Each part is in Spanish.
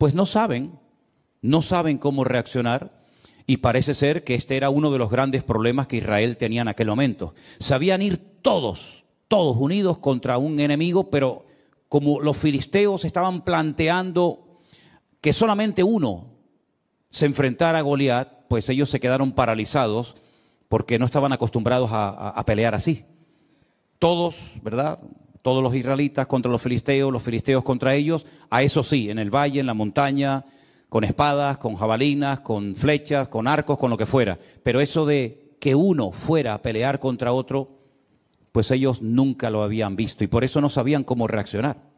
pues no saben, no saben cómo reaccionar. Y parece ser que este era uno de los grandes problemas que Israel tenía en aquel momento. Sabían ir todos, todos unidos contra un enemigo, pero como los filisteos estaban planteando que solamente uno se enfrentara a Goliat, pues ellos se quedaron paralizados porque no estaban acostumbrados a, a pelear así. Todos, ¿verdad? todos los israelitas contra los filisteos, los filisteos contra ellos, a eso sí, en el valle, en la montaña, con espadas, con jabalinas, con flechas, con arcos, con lo que fuera. Pero eso de que uno fuera a pelear contra otro, pues ellos nunca lo habían visto y por eso no sabían cómo reaccionar.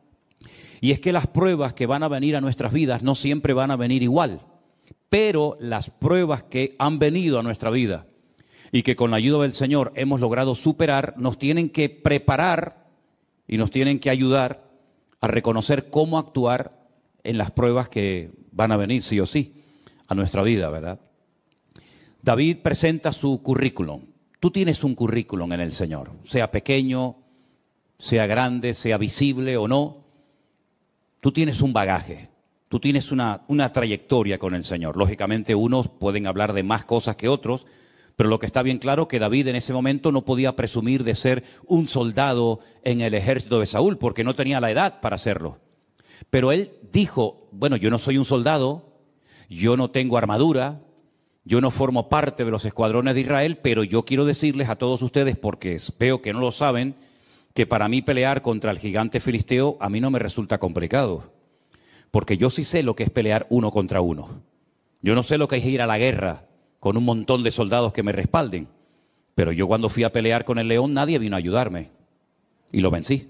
Y es que las pruebas que van a venir a nuestras vidas no siempre van a venir igual, pero las pruebas que han venido a nuestra vida y que con la ayuda del Señor hemos logrado superar, nos tienen que preparar y nos tienen que ayudar a reconocer cómo actuar en las pruebas que van a venir, sí o sí, a nuestra vida, ¿verdad? David presenta su currículum. Tú tienes un currículum en el Señor, sea pequeño, sea grande, sea visible o no. Tú tienes un bagaje, tú tienes una, una trayectoria con el Señor. Lógicamente unos pueden hablar de más cosas que otros, pero lo que está bien claro es que David en ese momento no podía presumir de ser un soldado en el ejército de Saúl, porque no tenía la edad para hacerlo. Pero él dijo, bueno, yo no soy un soldado, yo no tengo armadura, yo no formo parte de los escuadrones de Israel, pero yo quiero decirles a todos ustedes, porque veo que no lo saben, que para mí pelear contra el gigante filisteo a mí no me resulta complicado, porque yo sí sé lo que es pelear uno contra uno. Yo no sé lo que es ir a la guerra, con un montón de soldados que me respalden. Pero yo cuando fui a pelear con el león nadie vino a ayudarme y lo vencí.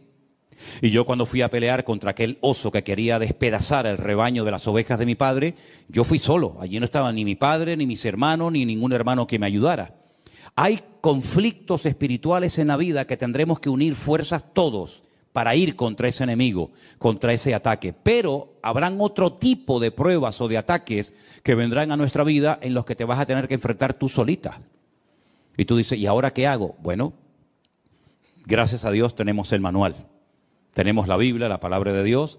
Y yo cuando fui a pelear contra aquel oso que quería despedazar el rebaño de las ovejas de mi padre, yo fui solo. Allí no estaba ni mi padre, ni mis hermanos, ni ningún hermano que me ayudara. Hay conflictos espirituales en la vida que tendremos que unir fuerzas todos para ir contra ese enemigo, contra ese ataque. Pero habrán otro tipo de pruebas o de ataques que vendrán a nuestra vida en los que te vas a tener que enfrentar tú solita. Y tú dices, ¿y ahora qué hago? Bueno, gracias a Dios tenemos el manual. Tenemos la Biblia, la palabra de Dios,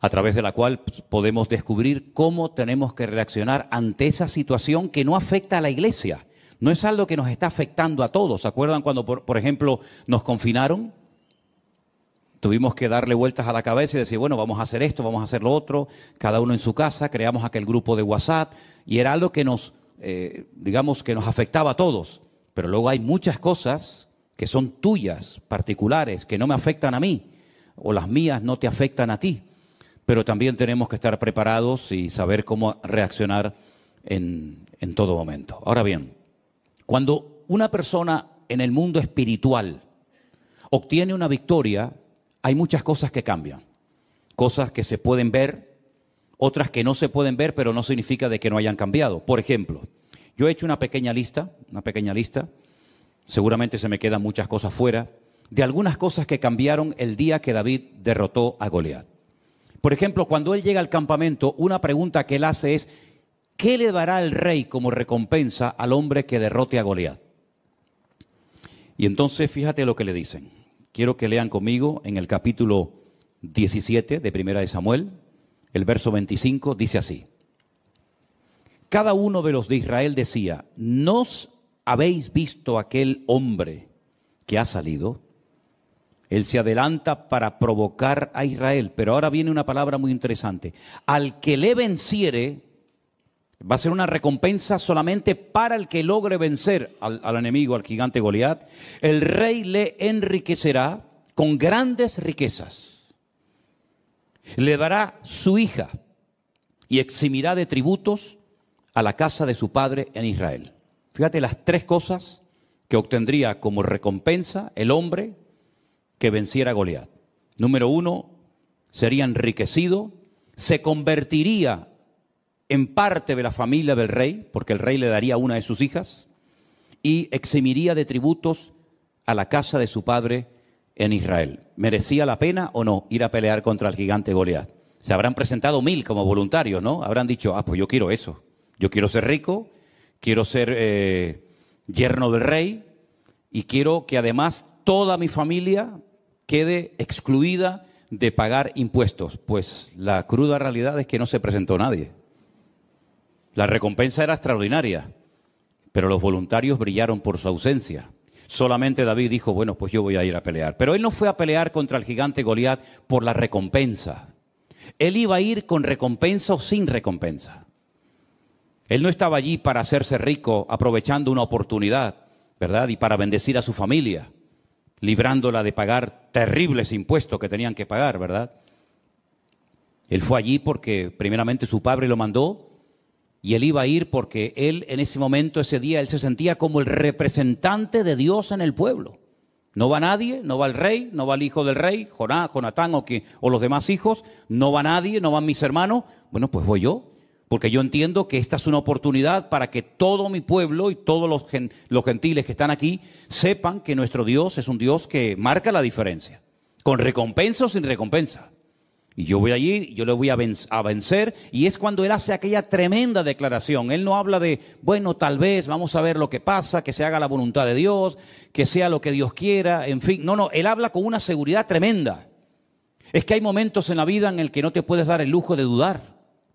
a través de la cual podemos descubrir cómo tenemos que reaccionar ante esa situación que no afecta a la iglesia. No es algo que nos está afectando a todos. ¿Se acuerdan cuando, por, ejemplo, nos confinaron? tuvimos que darle vueltas a la cabeza y decir, bueno, vamos a hacer esto, vamos a hacer lo otro, cada uno en su casa, creamos aquel grupo de WhatsApp y era algo que nos, eh, digamos, que nos afectaba a todos. Pero luego hay muchas cosas que son tuyas, particulares, que no me afectan a mí o las mías no te afectan a ti. Pero también tenemos que estar preparados y saber cómo reaccionar en, en todo momento. Ahora bien, cuando una persona en el mundo espiritual obtiene una victoria, hay muchas cosas que cambian. Cosas que se pueden ver, otras que no se pueden ver, pero no significa de que no hayan cambiado. Por ejemplo, yo he hecho una pequeña lista, una pequeña lista, seguramente se me quedan muchas cosas fuera, de algunas cosas que cambiaron el día que David derrotó a Goliat. Por ejemplo, cuando él llega al campamento, una pregunta que él hace es, ¿qué le dará el rey como recompensa al hombre que derrote a Goliat? Y entonces fíjate lo que le dicen. Quiero que lean conmigo en el capítulo 17 de Primera de Samuel, el verso 25 dice así. Cada uno de los de Israel decía, ¿nos habéis visto aquel hombre que ha salido? Él se adelanta para provocar a Israel, pero ahora viene una palabra muy interesante. Al que le venciere, Va a ser una recompensa solamente para el que logre vencer al, enemigo, al gigante Goliat. El rey le enriquecerá con grandes riquezas. Le dará su hija y eximirá de tributos a la casa de su padre en Israel. Fíjate las tres cosas que obtendría como recompensa el hombre que venciera a Goliat. Número uno, sería enriquecido, se convertiría en parte de la familia del rey, porque el rey le daría una de sus hijas, y eximiría de tributos a la casa de su padre en Israel. ¿Merecía la pena o no ir a pelear contra el gigante Goliat? Se habrán presentado mil como voluntarios, ¿no? Habrán dicho, ah, pues yo quiero eso. Yo quiero ser rico, quiero ser eh, yerno del rey y quiero que además toda mi familia quede excluida de pagar impuestos. Pues la cruda realidad es que no se presentó nadie. La recompensa era extraordinaria, pero los voluntarios brillaron por su ausencia. Solamente David dijo, bueno, pues yo voy a ir a pelear. Pero él no fue a pelear contra el gigante Goliat por la recompensa. Él iba a ir con recompensa o sin recompensa. Él no estaba allí para hacerse rico aprovechando una oportunidad, ¿verdad? Y para bendecir a su familia, librándola de pagar terribles impuestos que tenían que pagar, ¿verdad? Él fue allí porque primeramente su padre lo mandó y él iba a ir porque él en ese momento, ese día, él se sentía como el representante de Dios en el pueblo. No va nadie, no va el rey, no va el hijo del rey, Joná, Jonatán o, o los demás hijos, no va nadie, no van mis hermanos. Bueno, pues voy yo, porque yo entiendo que esta es una oportunidad para que todo mi pueblo y todos los, los gentiles que están aquí sepan que nuestro Dios es un Dios que marca la diferencia, con recompensa o sin recompensa. Y yo voy allí, yo le voy a, vencer. Y es cuando él hace aquella tremenda declaración. Él no habla de, bueno, tal vez, vamos a ver lo que pasa, que se haga la voluntad de Dios, que sea lo que Dios quiera, en fin. No, no, él habla con una seguridad tremenda. Es que hay momentos en la vida en el que no te puedes dar el lujo de dudar.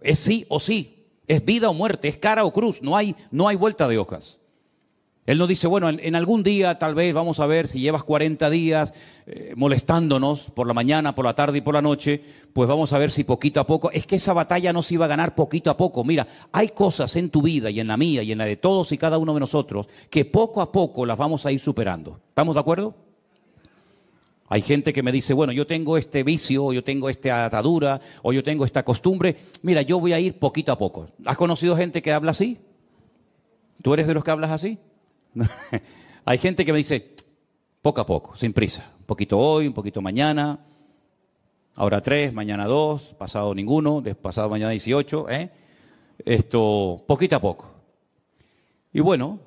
Es sí o sí. Es vida o muerte, es cara o cruz. No hay, no hay vuelta de hojas. Él nos dice, bueno, en, algún día tal vez vamos a ver si llevas 40 días eh, molestándonos por la mañana, por la tarde y por la noche, pues vamos a ver si poquito a poco, es que esa batalla no se iba a ganar poquito a poco. Mira, hay cosas en tu vida y en la mía y en la de todos y cada uno de nosotros que poco a poco las vamos a ir superando. ¿Estamos de acuerdo? Hay gente que me dice, bueno, yo tengo este vicio, o yo tengo esta atadura, o yo tengo esta costumbre. Mira, yo voy a ir poquito a poco. ¿Has conocido gente que habla así? ¿Tú eres de los que hablas así? Hay gente que me dice, poco a poco, sin prisa, un poquito hoy, un poquito mañana, ahora tres, mañana dos, pasado ninguno, pasado mañana 18, ¿eh? esto, poquito a poco. Y bueno,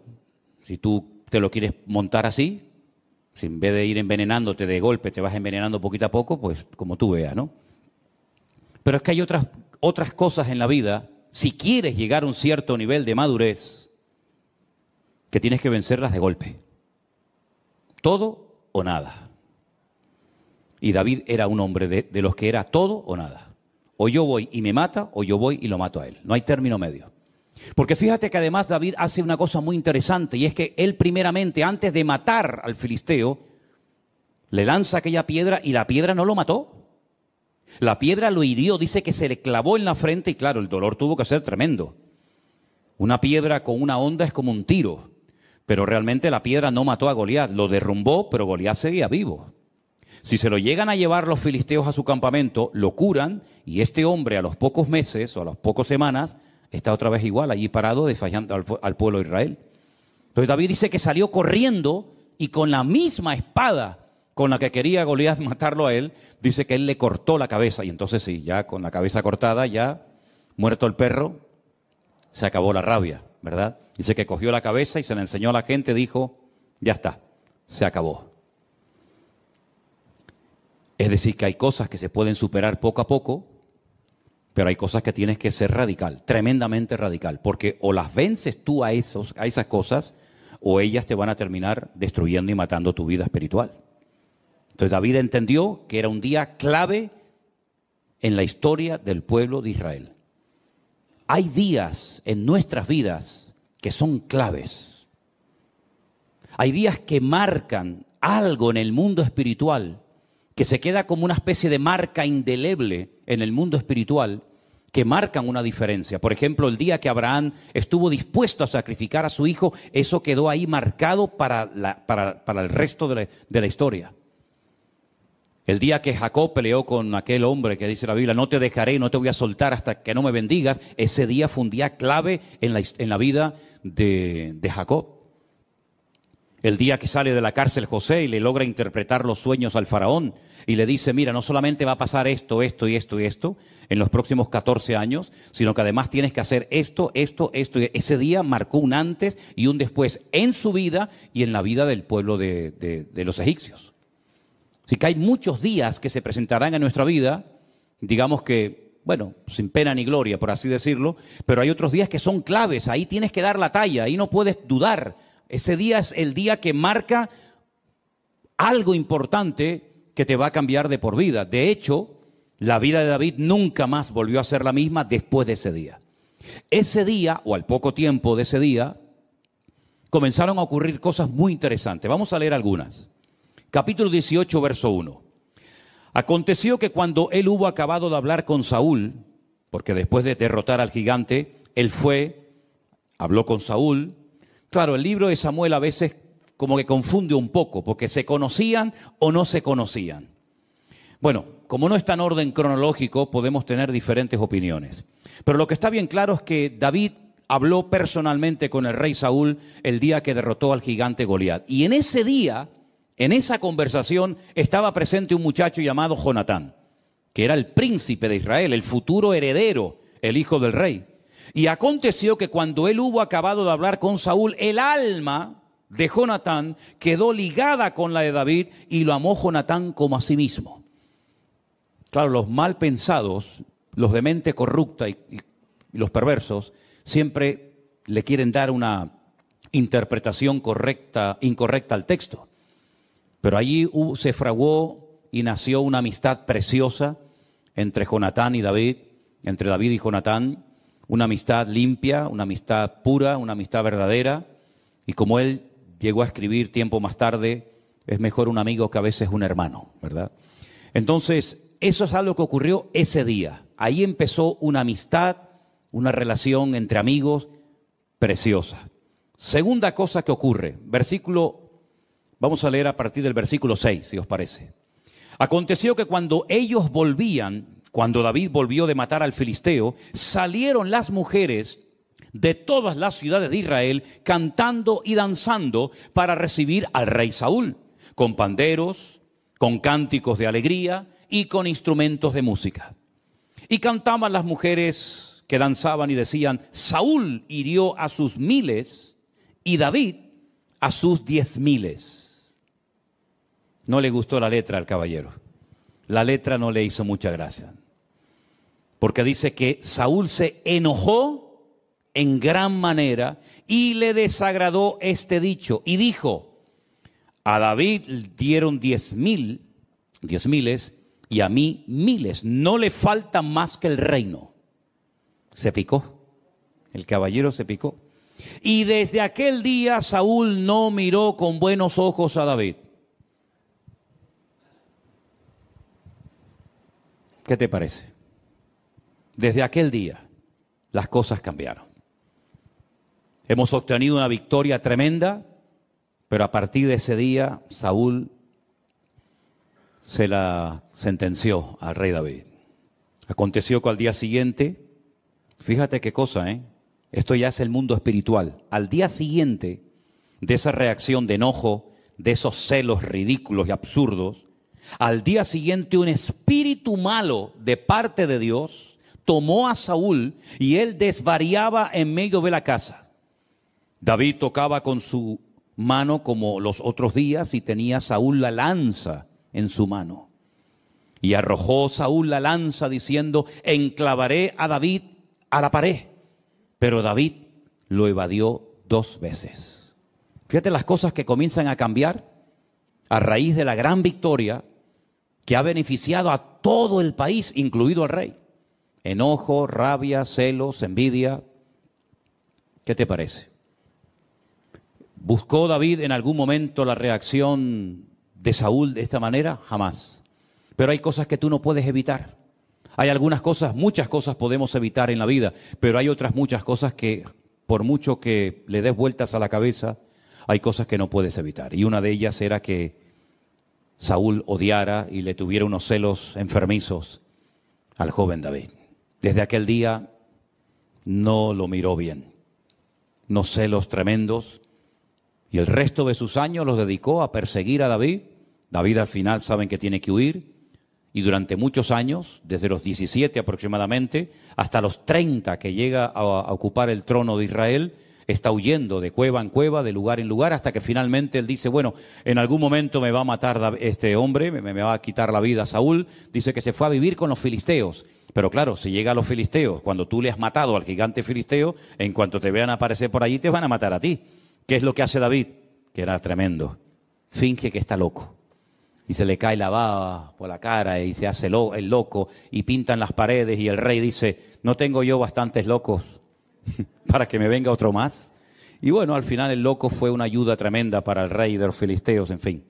si tú te lo quieres montar así, si en vez de ir envenenándote de golpe, te vas envenenando poquito a poco, pues como tú veas, ¿no? Pero es que hay otras, otras cosas en la vida, si quieres llegar a un cierto nivel de madurez, que tienes que vencerlas de golpe. Todo o nada. Y David era un hombre de, de, los que era todo o nada. O yo voy y me mata, o yo voy y lo mato a él. No hay término medio. Porque fíjate que además David hace una cosa muy interesante, y es que él primeramente, antes de matar al filisteo, le lanza aquella piedra y la piedra no lo mató. La piedra lo hirió, dice que se le clavó en la frente y claro, el dolor tuvo que ser tremendo. Una piedra con una onda es como un tiro. Pero realmente la piedra no mató a Goliat, lo derrumbó, pero Goliat seguía vivo. Si se lo llegan a llevar los filisteos a su campamento, lo curan y este hombre a los pocos meses o a las pocas semanas está otra vez igual, allí parado, desfallando al, al pueblo de Israel. Entonces David dice que salió corriendo y con la misma espada con la que quería Goliat matarlo a él, dice que él le cortó la cabeza. Y entonces sí, ya con la cabeza cortada, ya muerto el perro, se acabó la rabia, ¿verdad? Dice que cogió la cabeza y se la enseñó a la gente, dijo, ya está, se acabó. Es decir, que hay cosas que se pueden superar poco a poco, pero hay cosas que tienes que ser radical, tremendamente radical, porque o las vences tú a, esos, a esas cosas, o ellas te van a terminar destruyendo y matando tu vida espiritual. Entonces David entendió que era un día clave en la historia del pueblo de Israel. Hay días en nuestras vidas que son claves. Hay días que marcan algo en el mundo espiritual, que se queda como una especie de marca indeleble en el mundo espiritual, que marcan una diferencia. Por ejemplo, el día que Abraham estuvo dispuesto a sacrificar a su hijo, eso quedó ahí marcado para, para, el resto de la historia. El día que Jacob peleó con aquel hombre que dice la Biblia, no te dejaré, no te voy a soltar hasta que no me bendigas, ese día fue un día clave en la, en la vida de, Jacob. El día que sale de la cárcel José y le logra interpretar los sueños al faraón y le dice, mira, no solamente va a pasar esto, esto y esto y esto en los próximos 14 años, sino que además tienes que hacer esto, esto, esto. Y ese día marcó un antes y un después en su vida y en la vida del pueblo de los egipcios. Así que hay muchos días que se presentarán en nuestra vida, digamos que, bueno, sin pena ni gloria, por así decirlo, pero hay otros días que son claves, ahí tienes que dar la talla, ahí no puedes dudar. Ese día es el día que marca algo importante que te va a cambiar de por vida. De hecho, la vida de David nunca más volvió a ser la misma después de ese día. Ese día, o al poco tiempo de ese día, comenzaron a ocurrir cosas muy interesantes. Vamos a leer algunas capítulo 18, verso 1. Aconteció que cuando él hubo acabado de hablar con Saúl, porque después de derrotar al gigante, él fue, habló con Saúl. Claro, el libro de Samuel a veces como que confunde un poco, porque se conocían o no se conocían. Bueno, como no está en orden cronológico, podemos tener diferentes opiniones. Pero lo que está bien claro es que David habló personalmente con el rey Saúl el día que derrotó al gigante Goliat. Y en ese día en esa conversación estaba presente un muchacho llamado Jonatán, que era el príncipe de Israel, el futuro heredero, el hijo del rey. Y aconteció que cuando él hubo acabado de hablar con Saúl, el alma de Jonatán quedó ligada con la de David y lo amó Jonatán como a sí mismo. Claro, los mal pensados, los de mente corrupta y, y los perversos, siempre le quieren dar una interpretación correcta, incorrecta al texto. Pero allí se fraguó y nació una amistad preciosa entre Jonatán y David, entre David y Jonatán, una amistad limpia, una amistad pura, una amistad verdadera. Y como él llegó a escribir tiempo más tarde, es mejor un amigo que a veces un hermano, ¿verdad? Entonces, eso es algo que ocurrió ese día. Ahí empezó una amistad, una relación entre amigos preciosa. Segunda cosa que ocurre, versículo Vamos a leer a partir del versículo 6, si os parece. Aconteció que cuando ellos volvían, cuando David volvió de matar al filisteo, salieron las mujeres de todas las ciudades de Israel cantando y danzando para recibir al rey Saúl, con panderos, con cánticos de alegría y con instrumentos de música. Y cantaban las mujeres que danzaban y decían, Saúl hirió a sus miles y David a sus diez miles. No le gustó la letra al caballero. La letra no le hizo mucha gracia. Porque dice que Saúl se enojó en gran manera y le desagradó este dicho. Y dijo, a David dieron diez mil, diez miles, y a mí miles. No le falta más que el reino. Se picó. El caballero se picó. Y desde aquel día Saúl no miró con buenos ojos a David. ¿Qué te parece? Desde aquel día las cosas cambiaron. Hemos obtenido una victoria tremenda, pero a partir de ese día Saúl se la sentenció al rey David. Aconteció que al día siguiente, fíjate qué cosa, ¿eh? Esto ya es el mundo espiritual. Al día siguiente de esa reacción de enojo, de esos celos ridículos y absurdos, al día siguiente un espíritu malo de parte de Dios tomó a Saúl y él desvariaba en medio de la casa. David tocaba con su mano como los otros días y tenía Saúl la lanza en su mano. Y arrojó Saúl la lanza diciendo, enclavaré a David a la pared. Pero David lo evadió dos veces. Fíjate las cosas que comienzan a cambiar a raíz de la gran victoria que ha beneficiado a todo el país, incluido al rey. Enojo, rabia, celos, envidia. ¿Qué te parece? ¿Buscó David en algún momento la reacción de Saúl de esta manera? Jamás. Pero hay cosas que tú no puedes evitar. Hay algunas cosas, muchas cosas podemos evitar en la vida, pero hay otras muchas cosas que, por mucho que le des vueltas a la cabeza, hay cosas que no puedes evitar. Y una de ellas era que Saúl odiara y le tuviera unos celos enfermizos al joven David. Desde aquel día no lo miró bien, unos celos tremendos, y el resto de sus años los dedicó a perseguir a David. David al final saben que tiene que huir, y durante muchos años, desde los 17 aproximadamente, hasta los 30 que llega a, ocupar el trono de Israel, está huyendo de cueva en cueva, de lugar en lugar, hasta que finalmente él dice, bueno, en algún momento me va a matar este hombre, me, va a quitar la vida Saúl. Dice que se fue a vivir con los filisteos. Pero claro, si llega a los filisteos, cuando tú le has matado al gigante filisteo, en cuanto te vean aparecer por allí, te van a matar a ti. ¿Qué es lo que hace David? Que era tremendo. Finge que está loco y se le cae la baba por la cara y se hace el loco y pintan las paredes y el rey dice, no tengo yo bastantes locos para que me venga otro más. Y bueno, al final el loco fue una ayuda tremenda para el rey de los filisteos, en fin.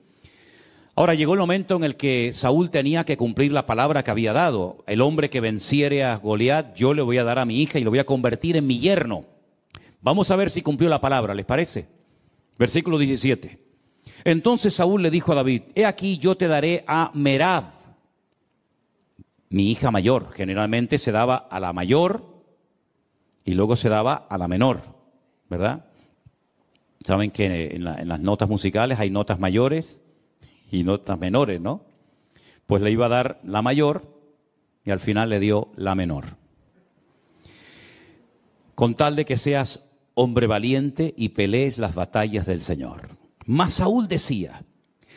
Ahora llegó el momento en el que Saúl tenía que cumplir la palabra que había dado. El hombre que venciere a Goliat, yo le voy a dar a mi hija y lo voy a convertir en mi yerno. Vamos a ver si cumplió la palabra, ¿les parece? Versículo 17. Entonces Saúl le dijo a David, he aquí yo te daré a Merab, mi hija mayor. Generalmente se daba a la mayor y luego se daba a la menor, ¿verdad? Saben que en, las notas musicales hay notas mayores y notas menores, ¿no? Pues le iba a dar la mayor y al final le dio la menor. Con tal de que seas hombre valiente y pelees las batallas del Señor. Mas Saúl decía,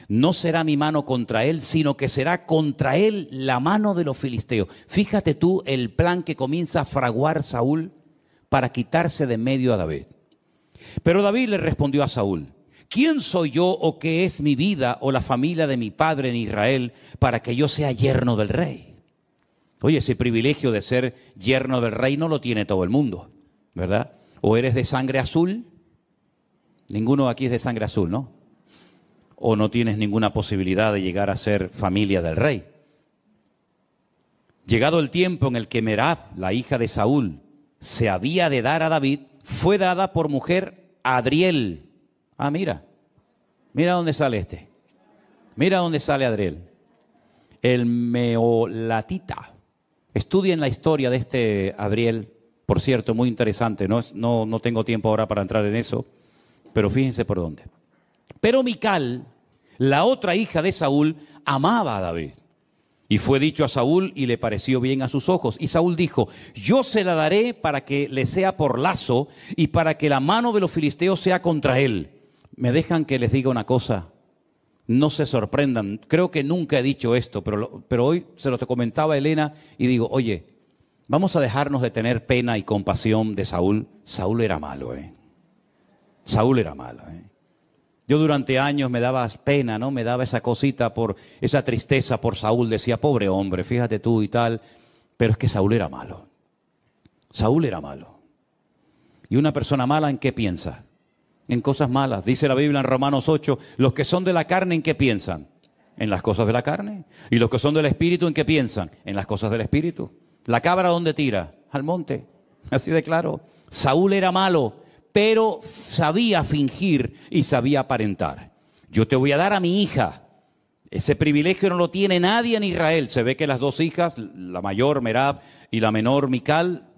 no será mi mano contra él, sino que será contra él la mano de los filisteos. Fíjate tú el plan que comienza a fraguar Saúl para quitarse de medio a David. Pero David le respondió a Saúl, ¿quién soy yo o qué es mi vida o la familia de mi padre en Israel para que yo sea yerno del rey? Oye, ese privilegio de ser yerno del rey no lo tiene todo el mundo, ¿verdad? O eres de sangre azul, ninguno aquí es de sangre azul, ¿no? O no tienes ninguna posibilidad de llegar a ser familia del rey. Llegado el tiempo en el que Merab, la hija de Saúl, se había de dar a David fue dada por mujer Adriel. Ah, mira, mira dónde sale este. Mira dónde sale Adriel. El meolatita. Estudien la historia de este Adriel. Por cierto, muy interesante. No, no, no tengo tiempo ahora para entrar en eso. Pero fíjense por dónde. Pero Mical, la otra hija de Saúl, amaba a David. Y fue dicho a Saúl y le pareció bien a sus ojos. Y Saúl dijo, yo se la daré para que le sea por lazo y para que la mano de los filisteos sea contra él. Me dejan que les diga una cosa, no se sorprendan. Creo que nunca he dicho esto, pero, pero hoy se lo comentaba Elena y digo, oye, vamos a dejarnos de tener pena y compasión de Saúl. Saúl era malo, ¿eh? Saúl era malo, ¿eh? Yo durante años me daba pena, ¿no? Me daba esa cosita por esa tristeza por Saúl. Decía, pobre hombre, fíjate tú y tal. Pero es que Saúl era malo. Saúl era malo. ¿Y una persona mala en qué piensa? En cosas malas. Dice la Biblia en Romanos 8, los que son de la carne, ¿en qué piensan? En las cosas de la carne. ¿Y los que son del espíritu, en qué piensan? En las cosas del espíritu. ¿La cabra dónde tira? Al monte. Así de claro. Saúl era malo pero sabía fingir y sabía aparentar. Yo te voy a dar a mi hija. Ese privilegio no lo tiene nadie en Israel. Se ve que las dos hijas, la mayor Merab y la menor Mical,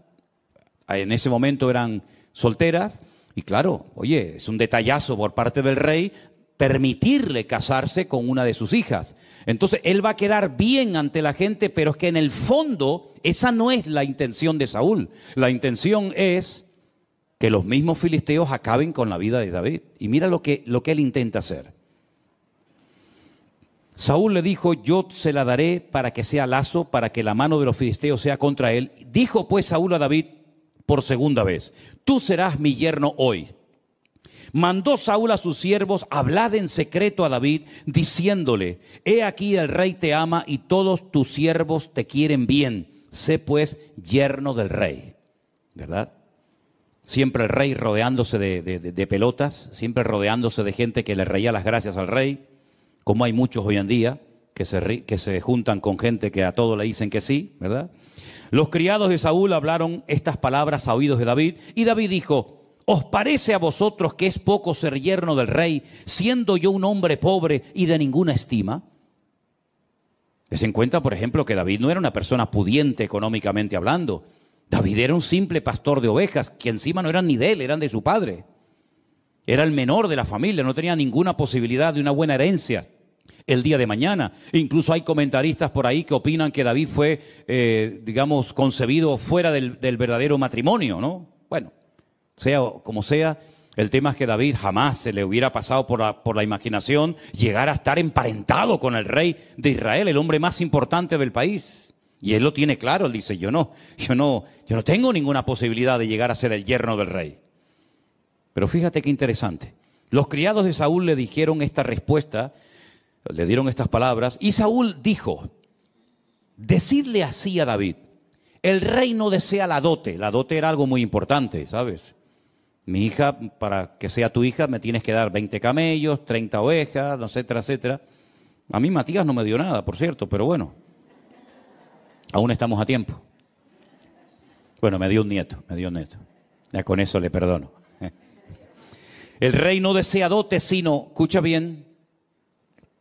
en ese momento eran solteras. Y claro, oye, es un detallazo por parte del rey permitirle casarse con una de sus hijas. Entonces, él va a quedar bien ante la gente, pero es que en el fondo esa no es la intención de Saúl. La intención es que los mismos filisteos acaben con la vida de David. Y mira lo que, lo que él intenta hacer. Saúl le dijo, yo se la daré para que sea lazo, para que la mano de los filisteos sea contra él. Dijo pues Saúl a David por segunda vez, tú serás mi yerno hoy. Mandó Saúl a sus siervos, hablad en secreto a David, diciéndole, he aquí el rey te ama y todos tus siervos te quieren bien, sé pues yerno del rey. ¿Verdad? siempre el rey rodeándose de, pelotas, siempre rodeándose de gente que le reía las gracias al rey, como hay muchos hoy en día que se, que se juntan con gente que a todo le dicen que sí, ¿verdad? Los criados de Saúl hablaron estas palabras a oídos de David, y David dijo, ¿os parece a vosotros que es poco ser yerno del rey, siendo yo un hombre pobre y de ninguna estima? Se en cuenta, por ejemplo, que David no era una persona pudiente económicamente hablando. David era un simple pastor de ovejas, que encima no eran ni de él, eran de su padre. Era el menor de la familia, no tenía ninguna posibilidad de una buena herencia el día de mañana. Incluso hay comentaristas por ahí que opinan que David fue, eh, digamos, concebido fuera del, verdadero matrimonio, ¿no? Bueno, sea como sea, el tema es que David jamás se le hubiera pasado por la, por la, imaginación llegar a estar emparentado con el rey de Israel, el hombre más importante del país. Y él lo tiene claro, él dice, yo no, yo no, yo no tengo ninguna posibilidad de llegar a ser el yerno del rey. Pero fíjate qué interesante. Los criados de Saúl le dijeron esta respuesta, le dieron estas palabras, y Saúl dijo, decidle así a David, el rey no desea la dote, la dote era algo muy importante, ¿sabes? Mi hija, para que sea tu hija, me tienes que dar 20 camellos, 30 ovejas, etcétera, etcétera. A mí Matías no me dio nada, por cierto, pero bueno. Aún estamos a tiempo. Bueno, me dio un nieto, me dio un nieto. Ya con eso le perdono. El rey no desea dote sino, escucha bien,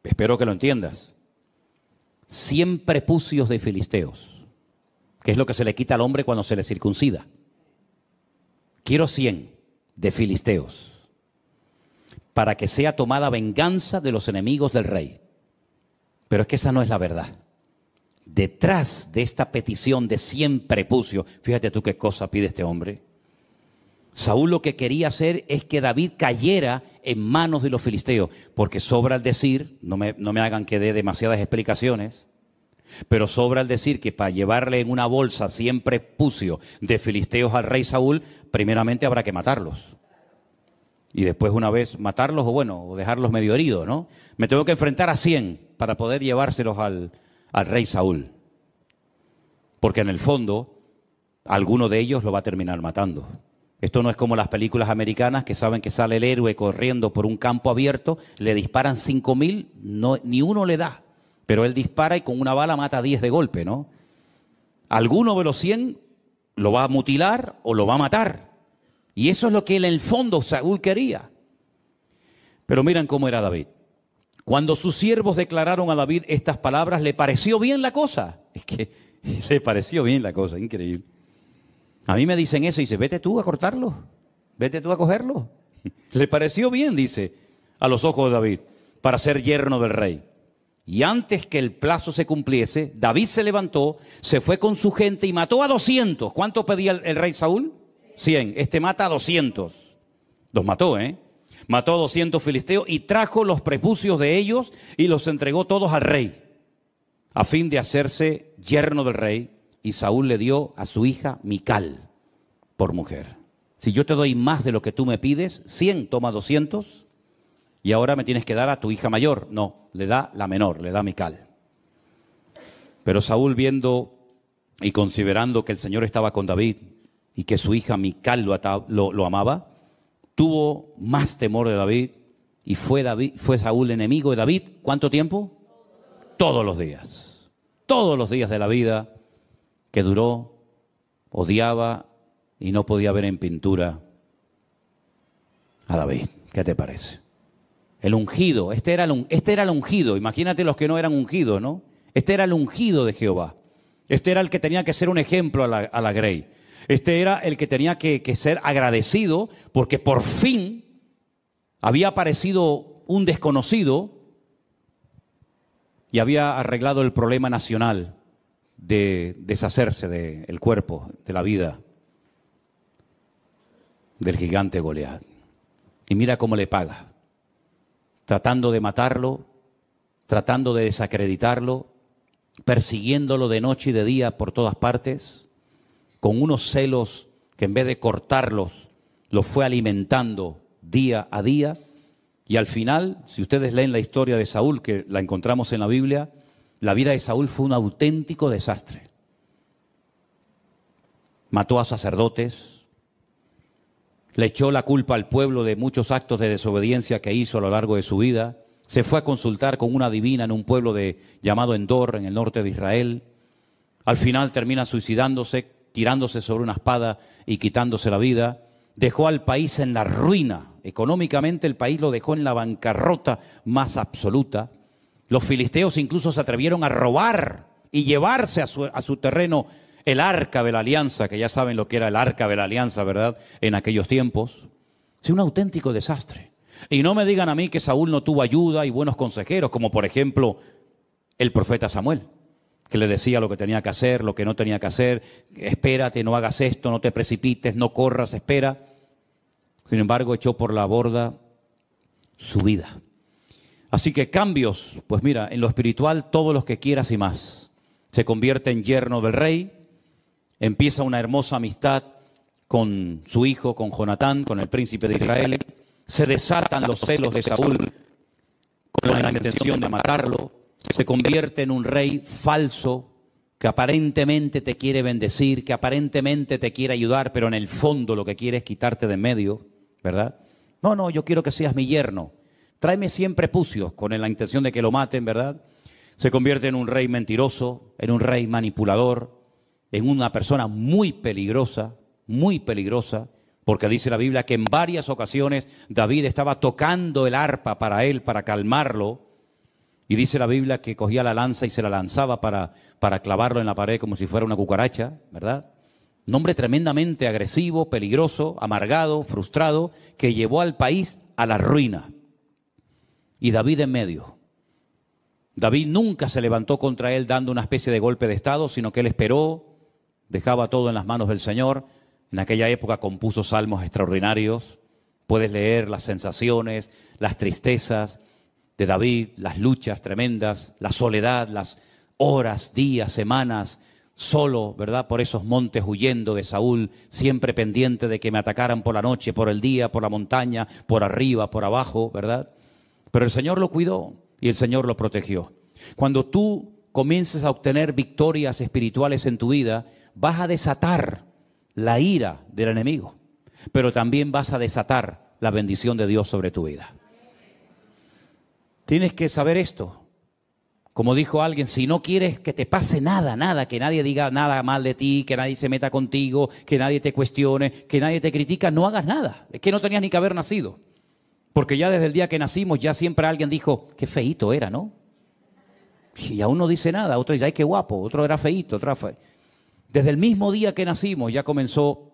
espero que lo entiendas, cien prepucios de filisteos, que es lo que se le quita al hombre cuando se le circuncida. Quiero cien de filisteos para que sea tomada venganza de los enemigos del rey. Pero es que esa no es la verdad detrás de esta petición de siempre pucio fíjate tú qué cosa pide este hombre. Saúl lo que quería hacer es que David cayera en manos de los filisteos, porque sobra el decir, no me, no me hagan que dé demasiadas explicaciones, pero sobra el decir que para llevarle en una bolsa siempre pucio de filisteos al rey Saúl, primeramente habrá que matarlos. Y después una vez matarlos o bueno, o dejarlos medio heridos, ¿no? Me tengo que enfrentar a 100 para poder llevárselos al, al rey Saúl. Porque en el fondo, alguno de ellos lo va a terminar matando. Esto no es como las películas americanas que saben que sale el héroe corriendo por un campo abierto, le disparan 5.000, no, ni uno le da, pero él dispara y con una bala mata 10 de golpe, ¿no? Alguno de los 100 lo va a mutilar o lo va a matar. Y eso es lo que él en el fondo Saúl quería. Pero miren cómo era David. Cuando sus siervos declararon a David estas palabras, le pareció bien la cosa. Es que le pareció bien la cosa, increíble. A mí me dicen eso y dice, vete tú a cortarlo, vete tú a cogerlo. le pareció bien, dice, a los ojos de David, para ser yerno del rey. Y antes que el plazo se cumpliese, David se levantó, se fue con su gente y mató a 200. ¿Cuánto pedía el, rey Saúl? 100. Este mata a 200. Los mató, ¿eh? Mató 200 filisteos y trajo los prepucios de ellos y los entregó todos al rey, a fin de hacerse yerno del rey. Y Saúl le dio a su hija Mical por mujer. Si yo te doy más de lo que tú me pides, 100 toma 200 y ahora me tienes que dar a tu hija mayor. No, le da la menor, le da Mical. Pero Saúl viendo y considerando que el Señor estaba con David y que su hija Mical lo amaba, tuvo más temor de David y fue, David, fue Saúl enemigo de David. ¿Cuánto tiempo? Todos los días. Todos los días de la vida que duró, odiaba y no podía ver en pintura a David. ¿Qué te parece? El ungido, este era el, este era ungido, imagínate los que no eran ungidos, ¿no? Este era el ungido de Jehová. Este era el que tenía que ser un ejemplo a la, a la Grey. Este era el que tenía que, ser agradecido porque por fin había aparecido un desconocido y había arreglado el problema nacional de deshacerse del cuerpo, de la vida del gigante Goliat. Y mira cómo le paga, tratando de matarlo, tratando de desacreditarlo, persiguiéndolo de noche y de día por todas partes con unos celos que en vez de cortarlos, los fue alimentando día a día. Y al final, si ustedes leen la historia de Saúl, que la encontramos en la Biblia, la vida de Saúl fue un auténtico desastre. Mató a sacerdotes, le echó la culpa al pueblo de muchos actos de desobediencia que hizo a lo largo de su vida, se fue a consultar con una divina en un pueblo de, llamado Endor, en el norte de Israel. Al final termina suicidándose tirándose sobre una espada y quitándose la vida. Dejó al país en la ruina. Económicamente el país lo dejó en la bancarrota más absoluta. Los filisteos incluso se atrevieron a robar y llevarse a su, terreno el arca de la alianza, que ya saben lo que era el arca de la alianza, ¿verdad? En aquellos tiempos. Es un auténtico desastre. Y no me digan a mí que Saúl no tuvo ayuda y buenos consejeros, como por ejemplo el profeta Samuel que le decía lo que tenía que hacer, lo que no tenía que hacer, espérate, no hagas esto, no te precipites, no corras, espera. Sin embargo, echó por la borda su vida. Así que cambios, pues mira, en lo espiritual todos los que quieras y más. Se convierte en yerno del rey, empieza una hermosa amistad con su hijo, con Jonatán, con el príncipe de Israel. Se desatan los celos de Saúl con la intención de matarlo se convierte en un rey falso que aparentemente te quiere bendecir, que aparentemente te quiere ayudar, pero en el fondo lo que quiere es quitarte de medio, ¿verdad? No, no, yo quiero que seas mi yerno. Tráeme siempre pucios con la intención de que lo maten, ¿verdad? Se convierte en un rey mentiroso, en un rey manipulador, en una persona muy peligrosa, muy peligrosa, porque dice la Biblia que en varias ocasiones David estaba tocando el arpa para él, para calmarlo, y dice la Biblia que cogía la lanza y se la lanzaba para, para clavarlo en la pared como si fuera una cucaracha, ¿verdad? Un hombre tremendamente agresivo, peligroso, amargado, frustrado, que llevó al país a la ruina. Y David en medio. David nunca se levantó contra él dando una especie de golpe de Estado, sino que él esperó, dejaba todo en las manos del Señor. En aquella época compuso salmos extraordinarios. Puedes leer las sensaciones, las tristezas, de David, las luchas tremendas, la soledad, las horas, días, semanas, solo, ¿verdad? Por esos montes huyendo de Saúl, siempre pendiente de que me atacaran por la noche, por el día, por la montaña, por arriba, por abajo, ¿verdad? Pero el Señor lo cuidó y el Señor lo protegió. Cuando tú comiences a obtener victorias espirituales en tu vida, vas a desatar la ira del enemigo, pero también vas a desatar la bendición de Dios sobre tu vida. Tienes que saber esto. Como dijo alguien, si no quieres que te pase nada, nada, que nadie diga nada mal de ti, que nadie se meta contigo, que nadie te cuestione, que nadie te critica, no hagas nada. Es que no tenías ni que haber nacido. Porque ya desde el día que nacimos, ya siempre alguien dijo, qué feito era, ¿no? Y aún no dice nada. Otro dice, ay, qué guapo. Otro era feito. otro fe... Desde el mismo día que nacimos ya comenzó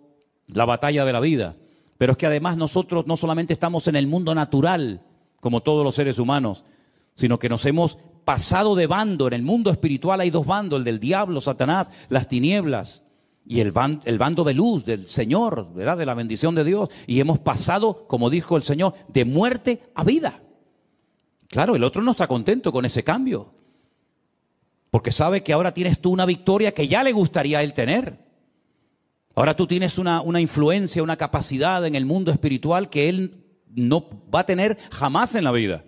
la batalla de la vida. Pero es que además nosotros no solamente estamos en el mundo natural, como todos los seres humanos, sino que nos hemos pasado de bando. En el mundo espiritual hay dos bandos, el del diablo, Satanás, las tinieblas, y el, bando, el bando de luz del Señor, ¿verdad? De la bendición de Dios. Y hemos pasado, como dijo el Señor, de muerte a vida. Claro, el otro no está contento con ese cambio. Porque sabe que ahora tienes tú una victoria que ya le gustaría a él tener. Ahora tú tienes una, una influencia, una capacidad en el mundo espiritual que él no va a tener jamás en la vida.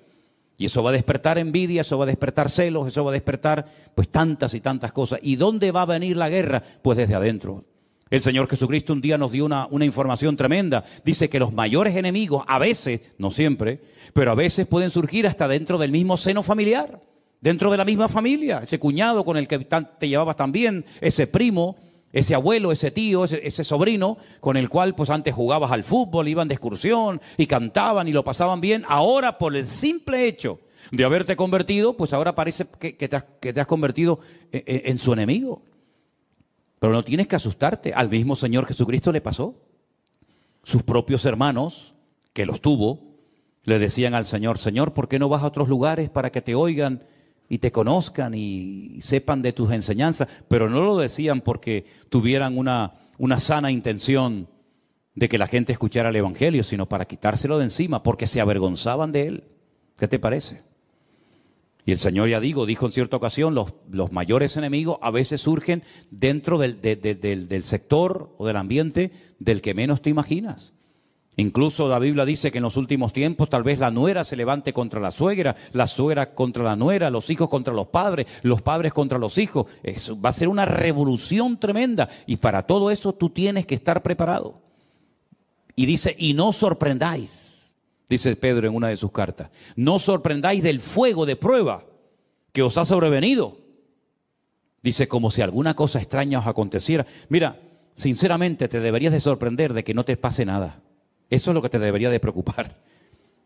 Y eso va a despertar envidia, eso va a despertar celos, eso va a despertar pues tantas y tantas cosas. ¿Y dónde va a venir la guerra? Pues desde adentro. El Señor Jesucristo un día nos dio una, una, información tremenda. Dice que los mayores enemigos a veces, no siempre, pero a veces pueden surgir hasta dentro del mismo seno familiar, dentro de la misma familia. Ese cuñado con el que te llevabas tan bien, ese primo, ese abuelo, ese tío, ese, sobrino con el cual pues antes jugabas al fútbol, iban de excursión y cantaban y lo pasaban bien, ahora por el simple hecho de haberte convertido, pues ahora parece que, te, has, convertido en, e, en su enemigo. Pero no tienes que asustarte, al mismo Señor Jesucristo le pasó. Sus propios hermanos, que los tuvo, le decían al Señor, Señor, ¿por qué no vas a otros lugares para que te oigan y te conozcan y sepan de tus enseñanzas, pero no lo decían porque tuvieran una, una sana intención de que la gente escuchara el Evangelio, sino para quitárselo de encima, porque se avergonzaban de él. ¿Qué te parece? Y el Señor, ya digo, dijo en cierta ocasión, los, los mayores enemigos a veces surgen dentro del sector o del ambiente del que menos te imaginas. Incluso la Biblia dice que en los últimos tiempos tal vez la nuera se levante contra la suegra, la suegra contra la nuera, los hijos contra los padres, los padres contra los hijos. Eso va a ser una revolución tremenda y para todo eso tú tienes que estar preparado. Y dice, y no sorprendáis, dice Pedro en una de sus cartas, no sorprendáis del fuego de prueba que os ha sobrevenido. Dice, como si alguna cosa extraña os aconteciera. Mira, sinceramente te deberías de sorprender de que no te pase nada. Eso es lo que te debería de preocupar.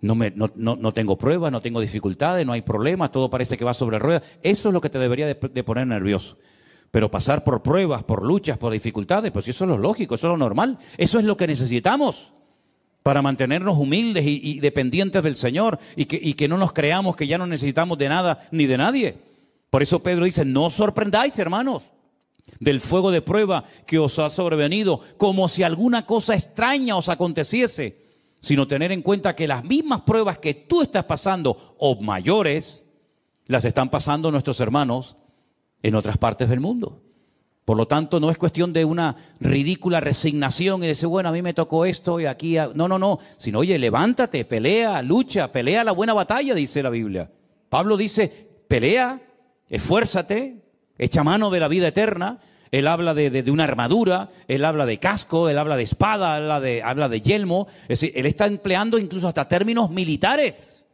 No, me, no, no, tengo pruebas, no tengo dificultades, no hay problemas, todo parece que va sobre ruedas. Eso es lo que te debería de, poner nervioso. Pero pasar por pruebas, por luchas, por dificultades, pues eso es lo lógico, eso es lo normal. Eso es lo que necesitamos para mantenernos humildes y, dependientes del Señor y que, y que no nos creamos que ya no necesitamos de nada ni de nadie. Por eso Pedro dice, no sorprendáis, hermanos del fuego de prueba que os ha sobrevenido, como si alguna cosa extraña os aconteciese, sino tener en cuenta que las mismas pruebas que tú estás pasando, o mayores, las están pasando nuestros hermanos en otras partes del mundo. Por lo tanto, no es cuestión de una ridícula resignación y decir, bueno, a mí me tocó esto y aquí... No, no, no, sino, oye, levántate, pelea, lucha, pelea la buena batalla, dice la Biblia. Pablo dice, pelea, esfuérzate, echa mano de la vida eterna, él habla de, una armadura, él habla de casco, él habla de espada, habla de, habla de yelmo. Es decir, él está empleando incluso hasta términos militares,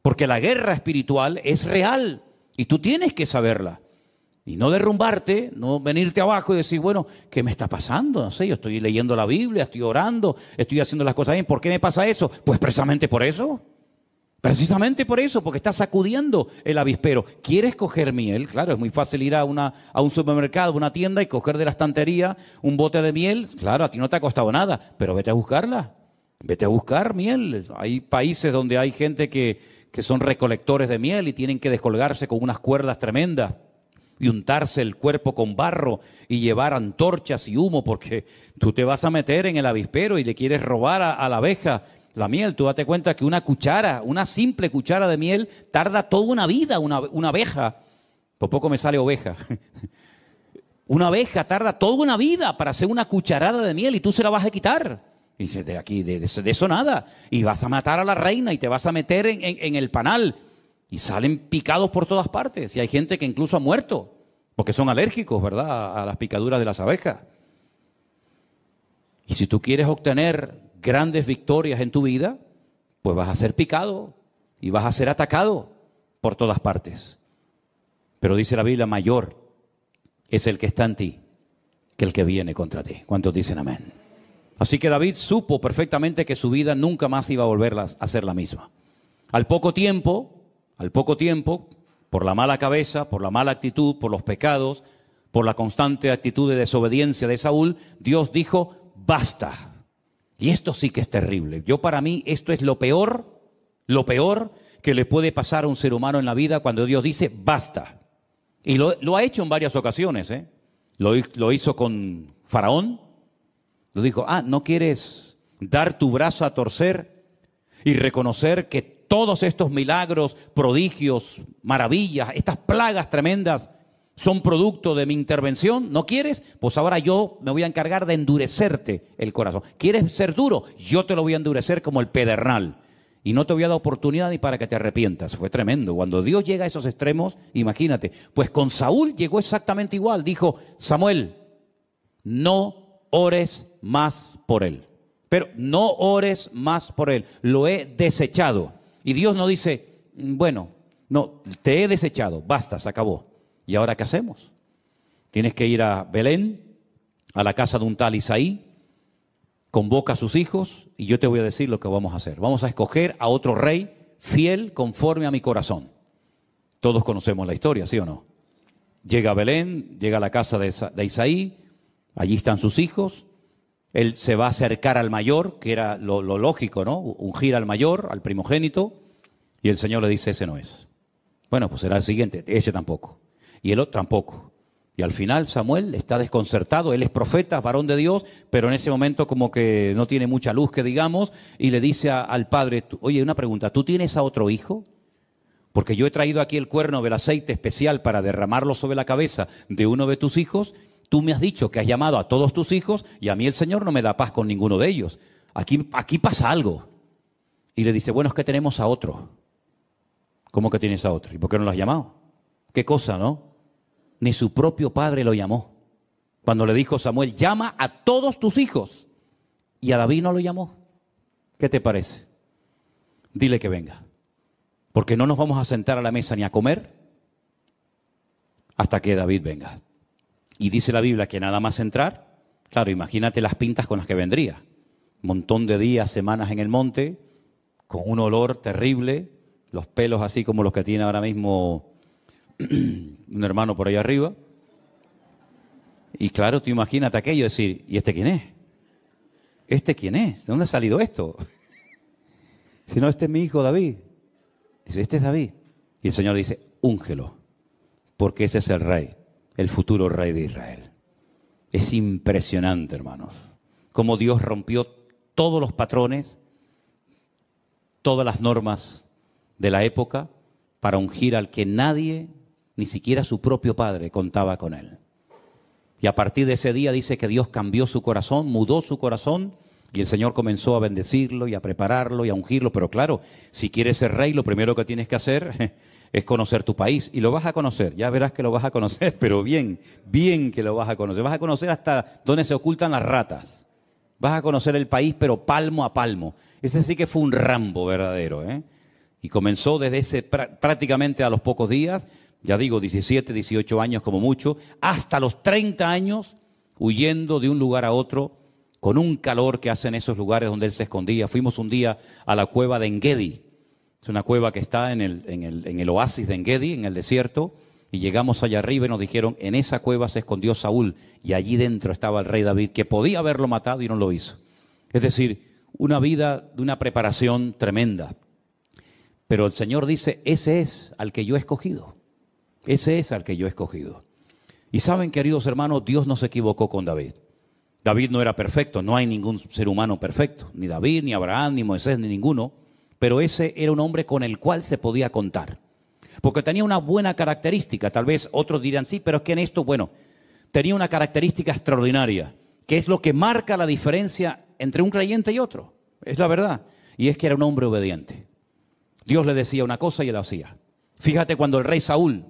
porque la guerra espiritual es real y tú tienes que saberla. Y no derrumbarte, no venirte abajo y decir, bueno, ¿qué me está pasando? No sé, yo estoy leyendo la Biblia, estoy orando, estoy haciendo las cosas bien, ¿por qué me pasa eso? Pues precisamente por eso. Precisamente por eso, porque está sacudiendo el avispero. ¿Quieres coger miel? Claro, es muy fácil ir a, una, a un supermercado, una tienda y coger de la estantería un bote de miel. Claro, a ti no te ha costado nada, pero vete a buscarla. Vete a buscar miel. Hay países donde hay gente que, son recolectores de miel y tienen que descolgarse con unas cuerdas tremendas y untarse el cuerpo con barro y llevar antorchas y humo porque tú te vas a meter en el avispero y le quieres robar a la abeja la miel. Tú date cuenta que una cuchara, una simple cuchara de miel, tarda toda una vida, una, abeja. Por poco me sale oveja. Una abeja tarda toda una vida para hacer una cucharada de miel y tú se la vas a quitar. Y dices, de aquí, de, eso nada. Y vas a matar a la reina y te vas a meter en el panal. Y salen picados por todas partes. Y hay gente que incluso ha muerto, porque son alérgicos, ¿verdad?, a las picaduras de las abejas. Y si tú quieres obtener grandes victorias en tu vida, pues vas a ser picado y vas a ser atacado por todas partes. Pero dice la Biblia, mayor es el que está en ti que el que viene contra ti. ¿Cuántos dicen amén? Así que David supo perfectamente que su vida nunca más iba a volver a ser la misma. Al poco tiempo, al poco tiempo, por la mala cabeza, por la mala actitud, por los pecados, por la constante actitud de desobediencia de Saúl, Dios dijo, basta, y esto sí que es terrible. Yo para mí esto es lo peor, lo peor que le puede pasar a un ser humano en la vida cuando Dios dice basta. Y lo, ha hecho en varias ocasiones. ¿eh? Lo, lo hizo con Faraón. Lo dijo, ah, ¿no quieres dar tu brazo a torcer y reconocer que todos estos milagros, prodigios, maravillas, estas plagas tremendas son producto de mi intervención, ¿no quieres? Pues ahora yo me voy a encargar de endurecerte el corazón. ¿Quieres ser duro? Yo te lo voy a endurecer como el pedernal. Y no te voy a dar oportunidad ni para que te arrepientas. Fue tremendo. Cuando Dios llega a esos extremos, imagínate. Pues con Saúl llegó exactamente igual. Dijo, Samuel, no ores más por él. Pero no ores más por él. Lo he desechado. Y Dios no dice, bueno, no, te he desechado. Basta, se acabó. ¿Y ahora qué hacemos? Tienes que ir a Belén, a la casa de un tal Isaí, convoca a sus hijos y yo te voy a decir lo que vamos a hacer. Vamos a escoger a otro rey fiel conforme a mi corazón. Todos conocemos la historia, ¿sí o no? Llega a Belén, llega a la casa de Isaí, allí están sus hijos, él se va a acercar al mayor, que era lo, lógico, ¿no? Ungir al mayor, al primogénito, y el Señor le dice, ese no es. Bueno, pues será el siguiente, ese tampoco y el otro tampoco. Y al final Samuel está desconcertado, él es profeta, varón de Dios, pero en ese momento como que no tiene mucha luz que digamos, y le dice al padre, oye, una pregunta, ¿tú tienes a otro hijo? Porque yo he traído aquí el cuerno del aceite especial para derramarlo sobre la cabeza de uno de tus hijos, tú me has dicho que has llamado a todos tus hijos y a mí el Señor no me da paz con ninguno de ellos. Aquí, aquí pasa algo. Y le dice, bueno, es que tenemos a otro. ¿Cómo que tienes a otro? ¿Y por qué no lo has llamado? ¿Qué cosa, no? ni su propio padre lo llamó. Cuando le dijo Samuel, llama a todos tus hijos. Y a David no lo llamó. ¿Qué te parece? Dile que venga. Porque no nos vamos a sentar a la mesa ni a comer hasta que David venga. Y dice la Biblia que nada más entrar, claro, imagínate las pintas con las que vendría. Montón de días, semanas en el monte, con un olor terrible, los pelos así como los que tiene ahora mismo un hermano por ahí arriba. Y claro, tú imagínate aquello, decir, ¿y este quién es? ¿Este quién es? ¿De dónde ha salido esto? si no, este es mi hijo David. Dice, este es David. Y el Señor dice, úngelo, porque ese es el rey, el futuro rey de Israel. Es impresionante, hermanos, cómo Dios rompió todos los patrones, todas las normas de la época para ungir al que nadie ni siquiera su propio padre contaba con él. Y a partir de ese día dice que Dios cambió su corazón, mudó su corazón, y el Señor comenzó a bendecirlo y a prepararlo y a ungirlo. Pero claro, si quieres ser rey, lo primero que tienes que hacer es conocer tu país. Y lo vas a conocer, ya verás que lo vas a conocer, pero bien, bien que lo vas a conocer. Vas a conocer hasta donde se ocultan las ratas. Vas a conocer el país, pero palmo a palmo. Ese sí que fue un rambo verdadero. ¿eh? Y comenzó desde ese prácticamente a los pocos días ya digo, 17, 18 años como mucho, hasta los 30 años, huyendo de un lugar a otro, con un calor que hacen esos lugares donde él se escondía. Fuimos un día a la cueva de Engedi, es una cueva que está en el, en el, en el oasis de Engedi, en el desierto, y llegamos allá arriba y nos dijeron, en esa cueva se escondió Saúl, y allí dentro estaba el rey David, que podía haberlo matado y no lo hizo. Es decir, una vida de una preparación tremenda. Pero el Señor dice, ese es al que yo he escogido. Ese es al que yo he escogido. Y saben, queridos hermanos, Dios no se equivocó con David. David no era perfecto, no hay ningún ser humano perfecto, ni David, ni Abraham, ni Moisés, ni ninguno, pero ese era un hombre con el cual se podía contar. Porque tenía una buena característica, tal vez otros dirán sí, pero es que en esto, bueno, tenía una característica extraordinaria, que es lo que marca la diferencia entre un creyente y otro, es la verdad, y es que era un hombre obediente. Dios le decía una cosa y él hacía. Fíjate cuando el rey Saúl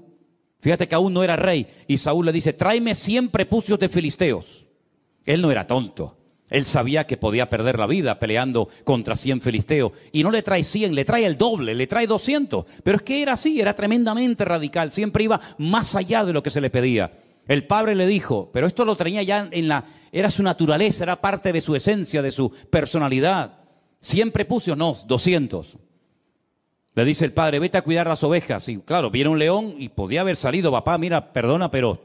Fíjate que aún no era rey. Y Saúl le dice, tráeme siempre pucios de filisteos. Él no era tonto. Él sabía que podía perder la vida peleando contra 100 filisteos. Y no le trae 100, le trae el doble, le trae 200. Pero es que era así, era tremendamente radical. Siempre iba más allá de lo que se le pedía. El padre le dijo, pero esto lo tenía ya en la... Era su naturaleza, era parte de su esencia, de su personalidad. Siempre puso, no, 200. Le dice el padre, vete a cuidar las ovejas. Y claro, viene un león y podía haber salido, papá, mira, perdona, pero,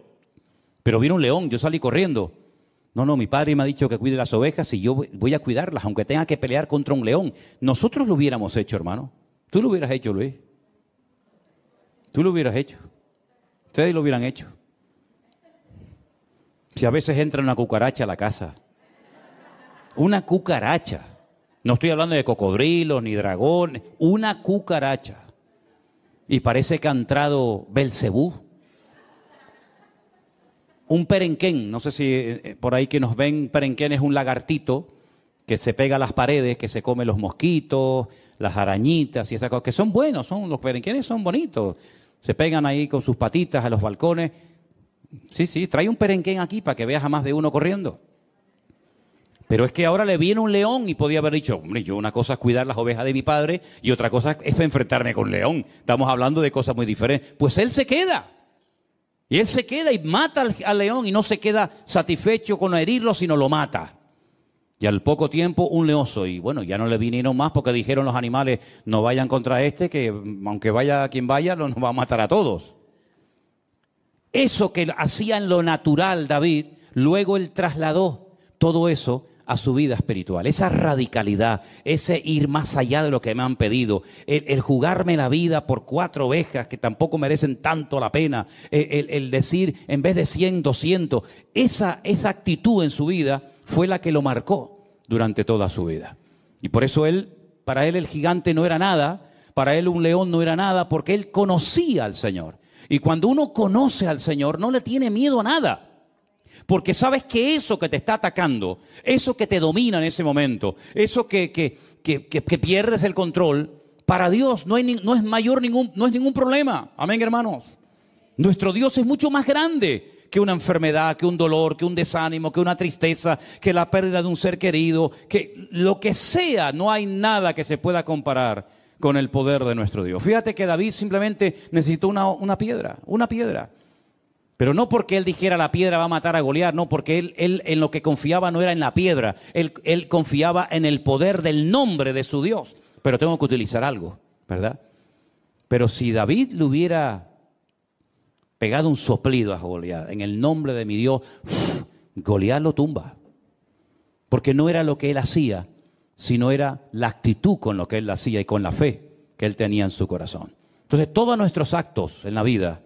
pero viene un león, yo salí corriendo. No, no, mi padre me ha dicho que cuide las ovejas y yo voy a cuidarlas, aunque tenga que pelear contra un león. Nosotros lo hubiéramos hecho, hermano. Tú lo hubieras hecho, Luis. Tú lo hubieras hecho. Ustedes lo hubieran hecho. Si a veces entra una cucaracha a la casa. Una cucaracha. No estoy hablando de cocodrilos ni dragones, una cucaracha. Y parece que ha entrado Belcebú. Un perenquén, no sé si eh, por ahí que nos ven, perenquén es un lagartito que se pega a las paredes, que se come los mosquitos, las arañitas y esas cosas, que son buenos, son, los perenquenes son bonitos. Se pegan ahí con sus patitas a los balcones. Sí, sí, trae un perenquén aquí para que veas a más de uno corriendo. Pero es que ahora le viene un león y podía haber dicho, hombre, yo una cosa es cuidar las ovejas de mi padre y otra cosa es enfrentarme con león. Estamos hablando de cosas muy diferentes. Pues él se queda. Y él se queda y mata al, león y no se queda satisfecho con herirlo, sino lo mata. Y al poco tiempo un leoso. Y bueno, ya no le vinieron más porque dijeron los animales, no vayan contra este, que mm, aunque vaya quien vaya, lo nos va a matar a todos. Eso que hacía en lo natural David, luego él trasladó todo eso a su vida espiritual. Esa radicalidad, ese ir más allá de lo que me han pedido, el, jugarme la vida por cuatro ovejas que tampoco merecen tanto la pena, el, decir en vez de 100, 200, esa, esa actitud en su vida fue la que lo marcó durante toda su vida. Y por eso él, para él el gigante no era nada, para él un león no era nada, porque él conocía al Señor. Y cuando uno conoce al Señor, no le tiene miedo a nada. Porque sabes que eso que te está atacando, eso que te domina en ese momento, eso que, pierdes el control, para Dios no, es mayor ningún, no es ningún problema. Amén, hermanos. Nuestro Dios es mucho más grande que una enfermedad, que un dolor, que un desánimo, que una tristeza, que la pérdida de un ser querido, que lo que sea, no hay nada que se pueda comparar con el poder de nuestro Dios. Fíjate que David simplemente necesitó una, una piedra, una piedra. Pero no porque él dijera la piedra va a matar a Goliat, no, porque él, en lo que confiaba no era en la piedra, él, confiaba en el poder del nombre de su Dios. Pero tengo que utilizar algo, ¿verdad? Pero si David le hubiera pegado un soplido a Goliat, en el nombre de mi Dios, Goliat lo tumba. Porque no era lo que él hacía, sino era la actitud con lo que él hacía y con la fe que él tenía en su corazón. Entonces todos nuestros actos en la vida,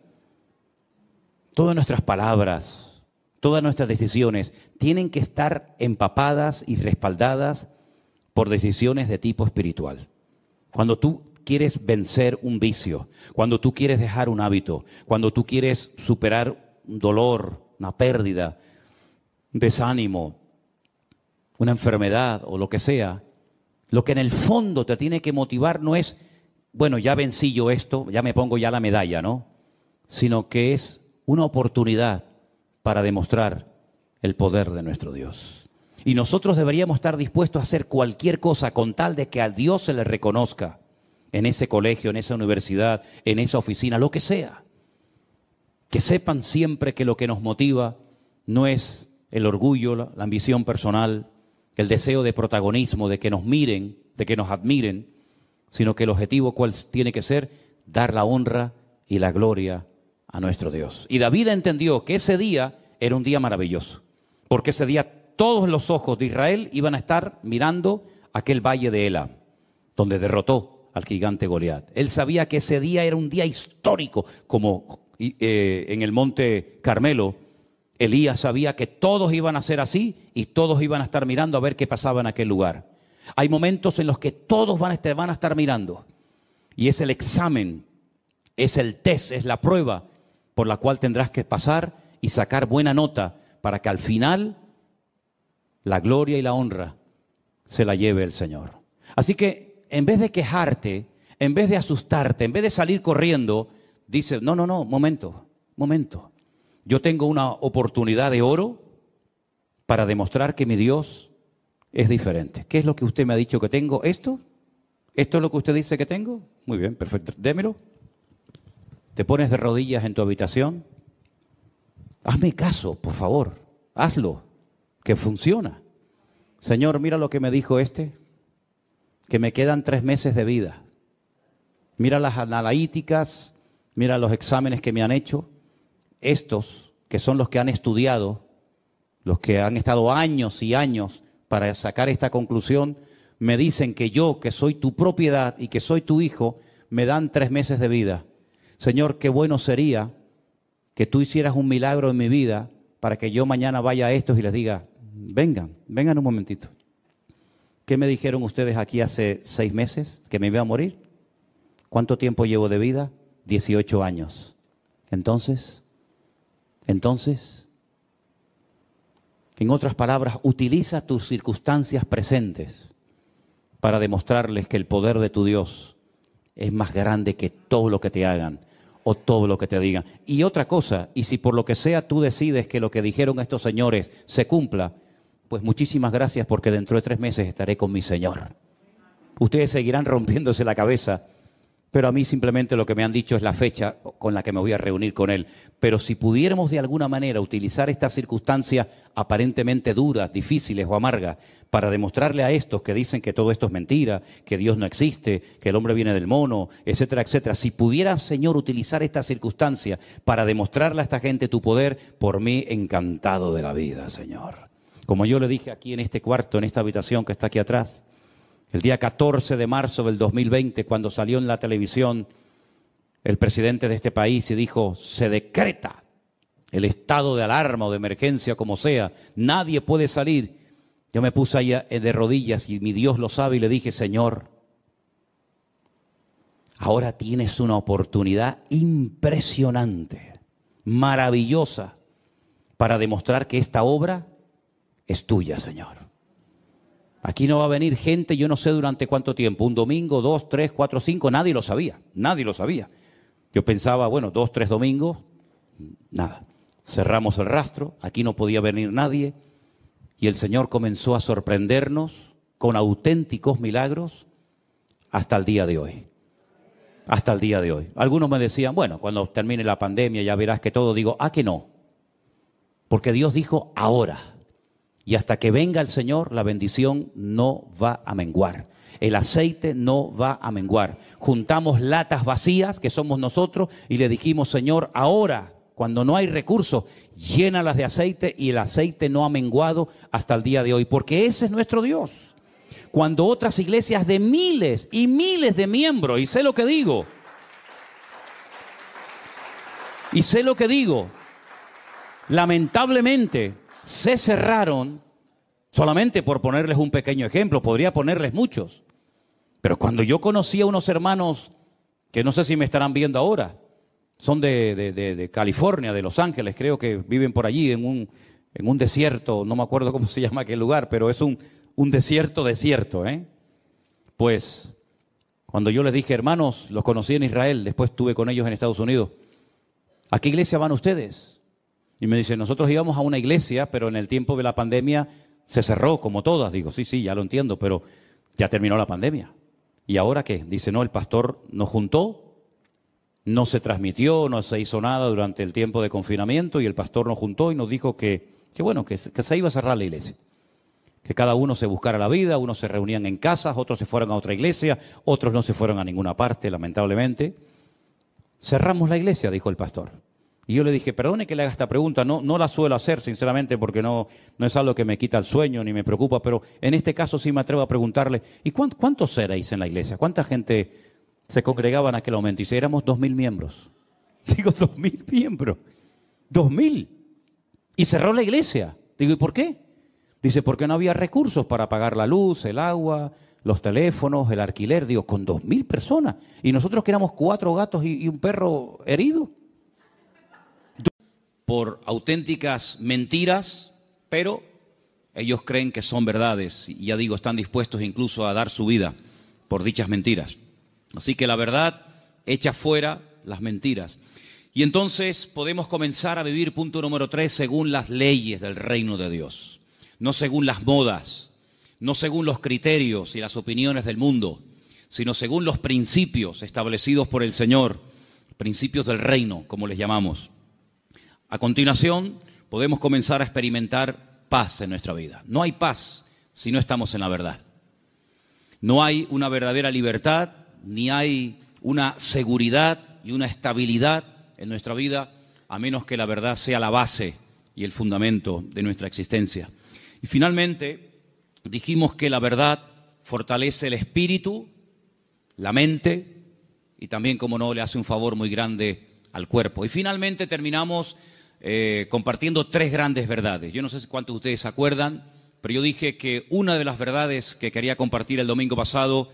Todas nuestras palabras, todas nuestras decisiones tienen que estar empapadas y respaldadas por decisiones de tipo espiritual. Cuando tú quieres vencer un vicio, cuando tú quieres dejar un hábito, cuando tú quieres superar un dolor, una pérdida, desánimo, una enfermedad o lo que sea, lo que en el fondo te tiene que motivar no es, bueno, ya vencí yo esto, ya me pongo ya la medalla, ¿no? Sino que es una oportunidad para demostrar el poder de nuestro Dios. Y nosotros deberíamos estar dispuestos a hacer cualquier cosa con tal de que a Dios se le reconozca en ese colegio, en esa universidad, en esa oficina, lo que sea. Que sepan siempre que lo que nos motiva no es el orgullo, la, ambición personal, el deseo de protagonismo, de que nos miren, de que nos admiren, sino que el objetivo cuál tiene que ser dar la honra y la gloria a nuestro Dios. Y David entendió que ese día era un día maravilloso, porque ese día todos los ojos de Israel iban a estar mirando aquel valle de Ela, donde derrotó al gigante Goliat. Él sabía que ese día era un día histórico, como eh, en el monte Carmelo, Elías sabía que todos iban a ser así y todos iban a estar mirando a ver qué pasaba en aquel lugar. Hay momentos en los que todos van a estar mirando y es el examen, es el test, es la prueba por la cual tendrás que pasar y sacar buena nota para que al final la gloria y la honra se la lleve el Señor. Así que en vez de quejarte, en vez de asustarte, en vez de salir corriendo, dice no, no, no, momento, momento. Yo tengo una oportunidad de oro para demostrar que mi Dios es diferente. ¿Qué es lo que usted me ha dicho que tengo? ¿Esto? ¿Esto es lo que usted dice que tengo? Muy bien, perfecto. Démelo te pones de rodillas en tu habitación, hazme caso, por favor, hazlo, que funciona. Señor, mira lo que me dijo este, que me quedan tres meses de vida. Mira las analíticas, mira los exámenes que me han hecho. Estos, que son los que han estudiado, los que han estado años y años para sacar esta conclusión, me dicen que yo, que soy tu propiedad y que soy tu hijo, me dan tres meses de vida. Señor, qué bueno sería que tú hicieras un milagro en mi vida para que yo mañana vaya a estos y les diga, vengan, vengan un momentito. ¿Qué me dijeron ustedes aquí hace seis meses que me iba a morir? ¿Cuánto tiempo llevo de vida? 18 años. Entonces, entonces, en otras palabras, utiliza tus circunstancias presentes para demostrarles que el poder de tu Dios es más grande que todo lo que te hagan o todo lo que te digan. Y otra cosa, y si por lo que sea tú decides que lo que dijeron estos señores se cumpla, pues muchísimas gracias porque dentro de tres meses estaré con mi Señor. Ustedes seguirán rompiéndose la cabeza pero a mí simplemente lo que me han dicho es la fecha con la que me voy a reunir con él. Pero si pudiéramos de alguna manera utilizar esta circunstancia aparentemente duras, difíciles o amargas para demostrarle a estos que dicen que todo esto es mentira, que Dios no existe, que el hombre viene del mono, etcétera, etcétera, si pudiera, Señor, utilizar esta circunstancia para demostrarle a esta gente tu poder, por mí encantado de la vida, Señor. Como yo le dije aquí en este cuarto, en esta habitación que está aquí atrás, el día 14 de marzo del 2020, cuando salió en la televisión el presidente de este país y dijo, se decreta el estado de alarma o de emergencia, como sea, nadie puede salir. Yo me puse allá eh, de rodillas y mi Dios lo sabe y le dije, Señor, ahora tienes una oportunidad impresionante, maravillosa, para demostrar que esta obra es tuya, Señor. Aquí no va a venir gente, yo no sé durante cuánto tiempo, un domingo, dos, tres, cuatro, cinco, nadie lo sabía, nadie lo sabía. Yo pensaba, bueno, dos, tres domingos, nada. Cerramos el rastro, aquí no podía venir nadie, y el Señor comenzó a sorprendernos con auténticos milagros hasta el día de hoy. Hasta el día de hoy. Algunos me decían, bueno, cuando termine la pandemia ya verás que todo, digo, ah, que no. Porque Dios dijo ahora. Y hasta que venga el Señor, la bendición no va a menguar. El aceite no va a menguar. Juntamos latas vacías, que somos nosotros, y le dijimos, Señor, ahora, cuando no hay recursos, llénalas de aceite y el aceite no ha menguado hasta el día de hoy, porque ese es nuestro Dios. Cuando otras iglesias de miles y miles de miembros, y sé lo que digo, y sé lo que digo, lamentablemente se cerraron, solamente por ponerles un pequeño ejemplo, podría ponerles muchos, pero cuando yo conocí a unos hermanos, que no sé si me estarán viendo ahora, son de, California, de Los Ángeles, creo que viven por allí en un, en un desierto, no me acuerdo cómo se llama aquel lugar, pero es un, un desierto desierto, ¿eh? Pues cuando yo les dije, hermanos, los conocí en Israel, después estuve con ellos en Estados Unidos, ¿a qué iglesia van ustedes? Y me dice, nosotros íbamos a una iglesia, pero en el tiempo de la pandemia se cerró, como todas. Digo, sí, sí, ya lo entiendo, pero ya terminó la pandemia. ¿Y ahora qué? Dice, no, el pastor nos juntó, no se transmitió, no se hizo nada durante el tiempo de confinamiento y el pastor nos juntó y nos dijo que, bueno, que, que se iba a cerrar la iglesia que cada uno se buscara la vida, unos se reunían en casas, otros se fueron a otra iglesia, otros no se fueron a ninguna parte, lamentablemente. Cerramos la iglesia, dijo el pastor. Y yo le dije, perdone que le haga esta pregunta, no, no la suelo hacer, sinceramente, porque no, no es algo que me quita el sueño ni me preocupa, pero en este caso sí me atrevo a preguntarle, ¿y cuántos erais en la iglesia? ¿Cuánta gente se congregaba en aquel momento? Y si éramos dos mil miembros. Digo, dos mil miembros. Dos mil. Y cerró la iglesia. Digo, ¿y por qué? Dice, porque no había recursos para pagar la luz, el agua, los teléfonos, el alquiler. Digo, con dos mil personas. Y nosotros que éramos cuatro gatos y un perro herido por auténticas mentiras, pero ellos creen que son verdades y ya digo, están dispuestos incluso a dar su vida por dichas mentiras. Así que la verdad echa fuera las mentiras. Y entonces podemos comenzar a vivir, punto número tres, según las leyes del reino de Dios, no según las modas, no según los criterios y las opiniones del mundo, sino según los principios establecidos por el Señor, principios del reino, como les llamamos. A continuación, podemos comenzar a experimentar paz en nuestra vida. No hay paz si no estamos en la verdad. No hay una verdadera libertad, ni hay una seguridad y una estabilidad en nuestra vida, a menos que la verdad sea la base y el fundamento de nuestra existencia. Y finalmente, dijimos que la verdad fortalece el espíritu, la mente y también, como no, le hace un favor muy grande al cuerpo. Y finalmente terminamos eh, compartiendo tres grandes verdades. Yo no sé cuántos de ustedes se acuerdan, pero yo dije que una de las verdades que quería compartir el domingo pasado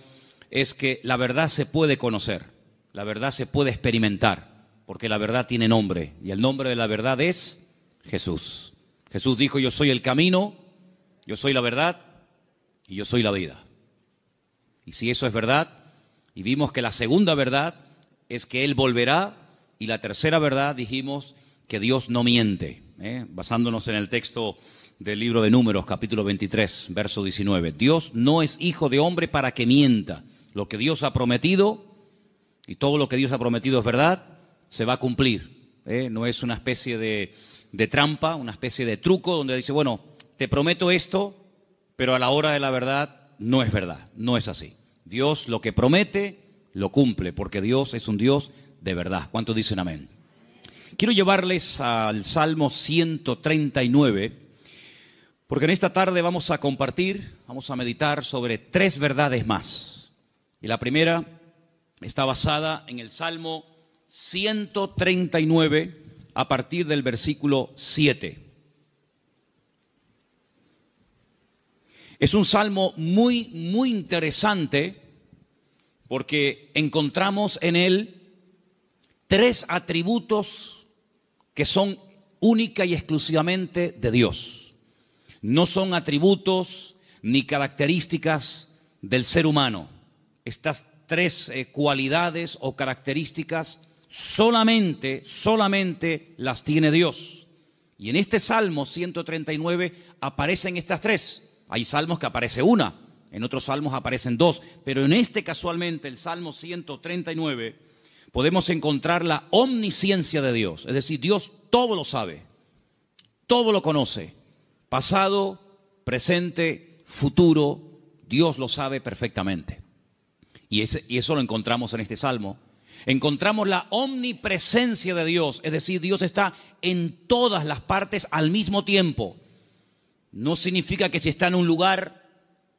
es que la verdad se puede conocer, la verdad se puede experimentar, porque la verdad tiene nombre, y el nombre de la verdad es Jesús. Jesús dijo, yo soy el camino, yo soy la verdad y yo soy la vida. Y si eso es verdad, y vimos que la segunda verdad es que Él volverá, y la tercera verdad dijimos que Dios no miente, ¿eh? basándonos en el texto del libro de Números, capítulo 23, verso 19. Dios no es hijo de hombre para que mienta. Lo que Dios ha prometido, y todo lo que Dios ha prometido es verdad, se va a cumplir. ¿eh? No es una especie de, de trampa, una especie de truco donde dice, bueno, te prometo esto, pero a la hora de la verdad no es verdad, no es así. Dios lo que promete, lo cumple, porque Dios es un Dios de verdad. ¿Cuántos dicen amén? Quiero llevarles al Salmo 139, porque en esta tarde vamos a compartir, vamos a meditar sobre tres verdades más. Y la primera está basada en el Salmo 139 a partir del versículo 7. Es un salmo muy, muy interesante porque encontramos en él tres atributos que son única y exclusivamente de Dios. No son atributos ni características del ser humano. Estas tres eh, cualidades o características solamente, solamente las tiene Dios. Y en este Salmo 139 aparecen estas tres. Hay salmos que aparece una, en otros salmos aparecen dos, pero en este casualmente, el Salmo 139, podemos encontrar la omnisciencia de Dios. Es decir, Dios todo lo sabe, todo lo conoce. Pasado, presente, futuro, Dios lo sabe perfectamente. Y, eso lo encontramos en este salmo. Encontramos la omnipresencia de Dios, es decir, Dios está en todas las partes al mismo tiempo. No significa que si está en un lugar,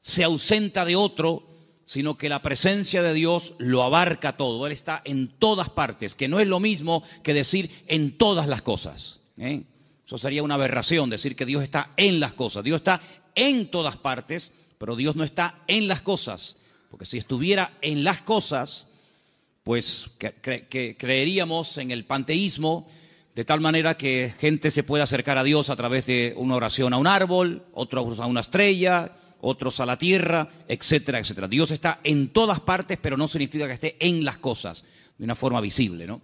se ausenta de otro, sino que la presencia de Dios lo abarca todo. Él está en todas partes, que no es lo mismo que decir en todas las cosas. ¿eh? Eso sería una aberración, decir que Dios está en las cosas. Dios está en todas partes, pero Dios no está en las cosas. Porque si estuviera en las cosas, pues que creeríamos en el panteísmo, de tal manera que gente se pueda acercar a Dios a través de una oración a un árbol, otro a una estrella, otros a la tierra, etcétera, etcétera. Dios está en todas partes, pero no significa que esté en las cosas de una forma visible, ¿no?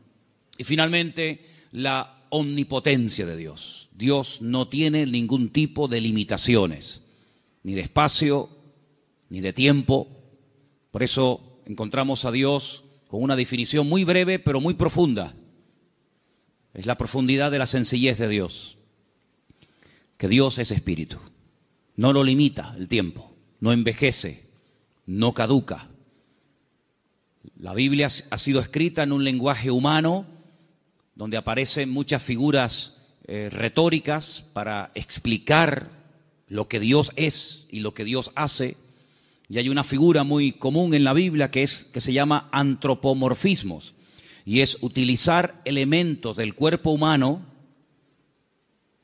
Y finalmente, la omnipotencia de Dios. Dios no tiene ningún tipo de limitaciones, ni de espacio, ni de tiempo. Por eso encontramos a Dios con una definición muy breve, pero muy profunda. Es la profundidad de la sencillez de Dios. Que Dios es espíritu. No lo limita el tiempo, no envejece, no caduca. La Biblia ha sido escrita en un lenguaje humano donde aparecen muchas figuras eh, retóricas para explicar lo que Dios es y lo que Dios hace. Y hay una figura muy común en la Biblia que, es, que se llama antropomorfismos y es utilizar elementos del cuerpo humano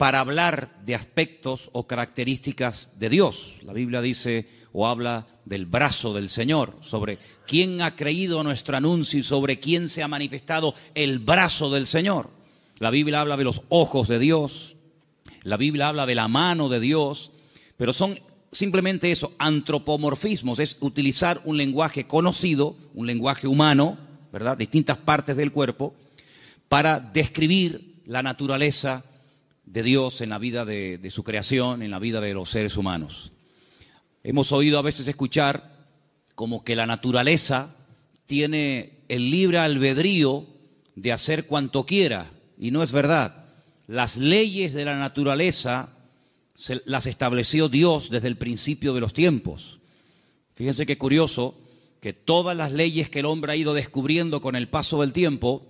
para hablar de aspectos o características de Dios. La Biblia dice o habla del brazo del Señor, sobre quién ha creído nuestro anuncio y sobre quién se ha manifestado el brazo del Señor. La Biblia habla de los ojos de Dios, la Biblia habla de la mano de Dios, pero son simplemente eso, antropomorfismos, es utilizar un lenguaje conocido, un lenguaje humano, ¿verdad? Distintas partes del cuerpo, para describir la naturaleza de Dios en la vida de, su creación, en la vida de los seres humanos. Hemos oído a veces escuchar como que la naturaleza tiene el libre albedrío de hacer cuanto quiera, y no es verdad. Las leyes de la naturaleza las estableció Dios desde el principio de los tiempos. Fíjense qué curioso que todas las leyes que el hombre ha ido descubriendo con el paso del tiempo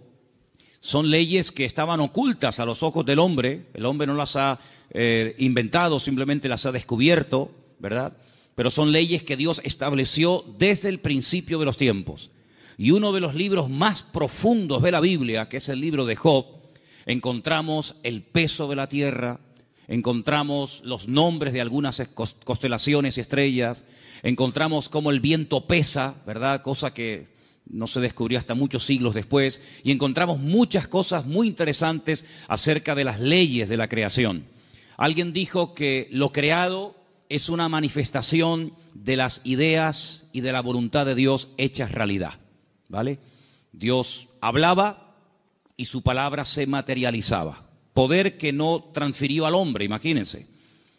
son leyes que estaban ocultas a los ojos del hombre, el hombre no las ha eh, inventado, simplemente las ha descubierto, ¿verdad? Pero son leyes que Dios estableció desde el principio de los tiempos. Y uno de los libros más profundos de la Biblia, que es el libro de Job, encontramos el peso de la tierra, encontramos los nombres de algunas constelaciones y estrellas, encontramos cómo el viento pesa, ¿verdad? Cosa que no se descubrió hasta muchos siglos después, y encontramos muchas cosas muy interesantes acerca de las leyes de la creación. Alguien dijo que lo creado es una manifestación de las ideas y de la voluntad de Dios hechas realidad, ¿vale? Dios hablaba y su palabra se materializaba. Poder que no transfirió al hombre, imagínense.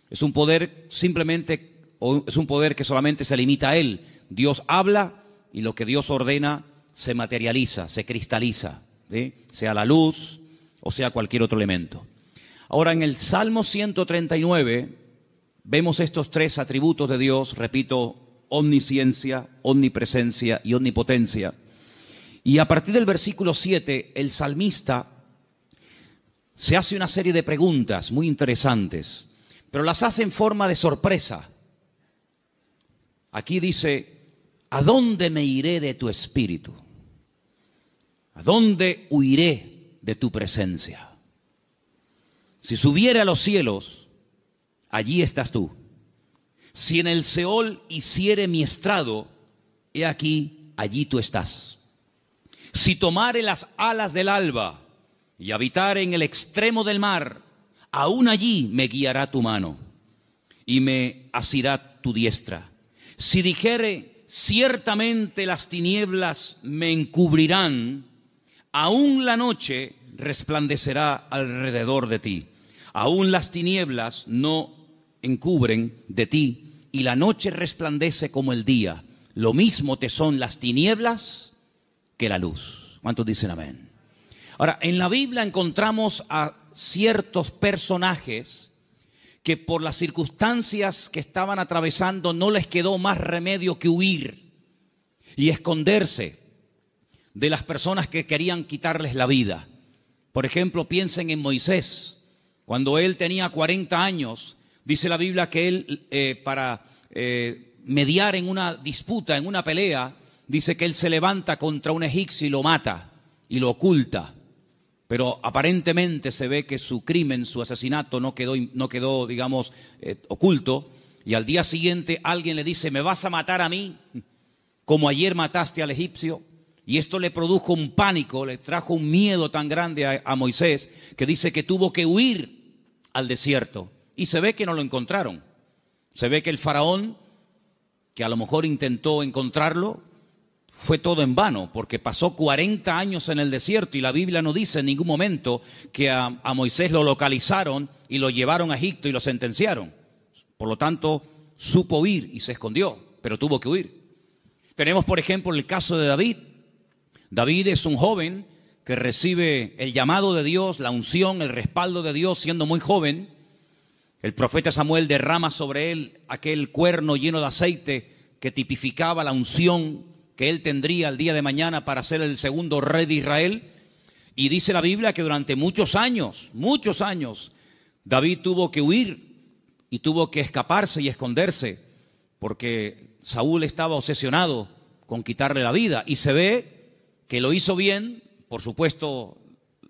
Es un poder simplemente, es un poder que solamente se limita a él. Dios habla y lo que Dios ordena se materializa, se cristaliza, sea la luz o sea cualquier otro elemento. Ahora, en el Salmo 139 vemos estos tres atributos de Dios, repito, omnisciencia, omnipresencia y omnipotencia. Y a partir del versículo 7, el salmista se hace una serie de preguntas muy interesantes, pero las hace en forma de sorpresa. Aquí dice, ¿A dónde me iré de tu espíritu? ¿A dónde huiré de tu presencia? Si subiera a los cielos, allí estás tú. Si en el Seol hiciere mi estrado, he aquí, allí tú estás. Si tomare las alas del alba y habitare en el extremo del mar, aún allí me guiará tu mano y me asirá tu diestra. Si dijere, ciertamente las tinieblas me encubrirán, aún la noche resplandecerá alrededor de ti. Aún las tinieblas no encubren de ti y la noche resplandece como el día. Lo mismo te son las tinieblas que la luz. ¿Cuántos dicen amén? Ahora, en la Biblia encontramos a ciertos personajes que por las circunstancias que estaban atravesando no les quedó más remedio que huir y esconderse de las personas que querían quitarles la vida. Por ejemplo, piensen en Moisés. Cuando él tenía 40 años, dice la Biblia que él eh, para eh, mediar en una disputa, en una pelea, dice que él se levanta contra un egipcio y lo mata y lo oculta pero aparentemente se ve que su crimen, su asesinato no quedó, no quedó digamos, eh, oculto, y al día siguiente alguien le dice, me vas a matar a mí, como ayer mataste al egipcio, y esto le produjo un pánico, le trajo un miedo tan grande a Moisés, que dice que tuvo que huir al desierto, y se ve que no lo encontraron, se ve que el faraón, que a lo mejor intentó encontrarlo, fue todo en vano, porque pasó 40 años en el desierto y la Biblia no dice en ningún momento que a, Moisés lo localizaron y lo llevaron a Egipto y lo sentenciaron. Por lo tanto, supo huir y se escondió, pero tuvo que huir. Tenemos, por ejemplo, el caso de David. David es un joven que recibe el llamado de Dios, la unción, el respaldo de Dios siendo muy joven. El profeta Samuel derrama sobre él aquel cuerno lleno de aceite que tipificaba la unción que él tendría el día de mañana para ser el segundo rey de Israel. Y dice la Biblia que durante muchos años, muchos años, David tuvo que huir y tuvo que escaparse y esconderse, porque Saúl estaba obsesionado con quitarle la vida. Y se ve que lo hizo bien, por supuesto,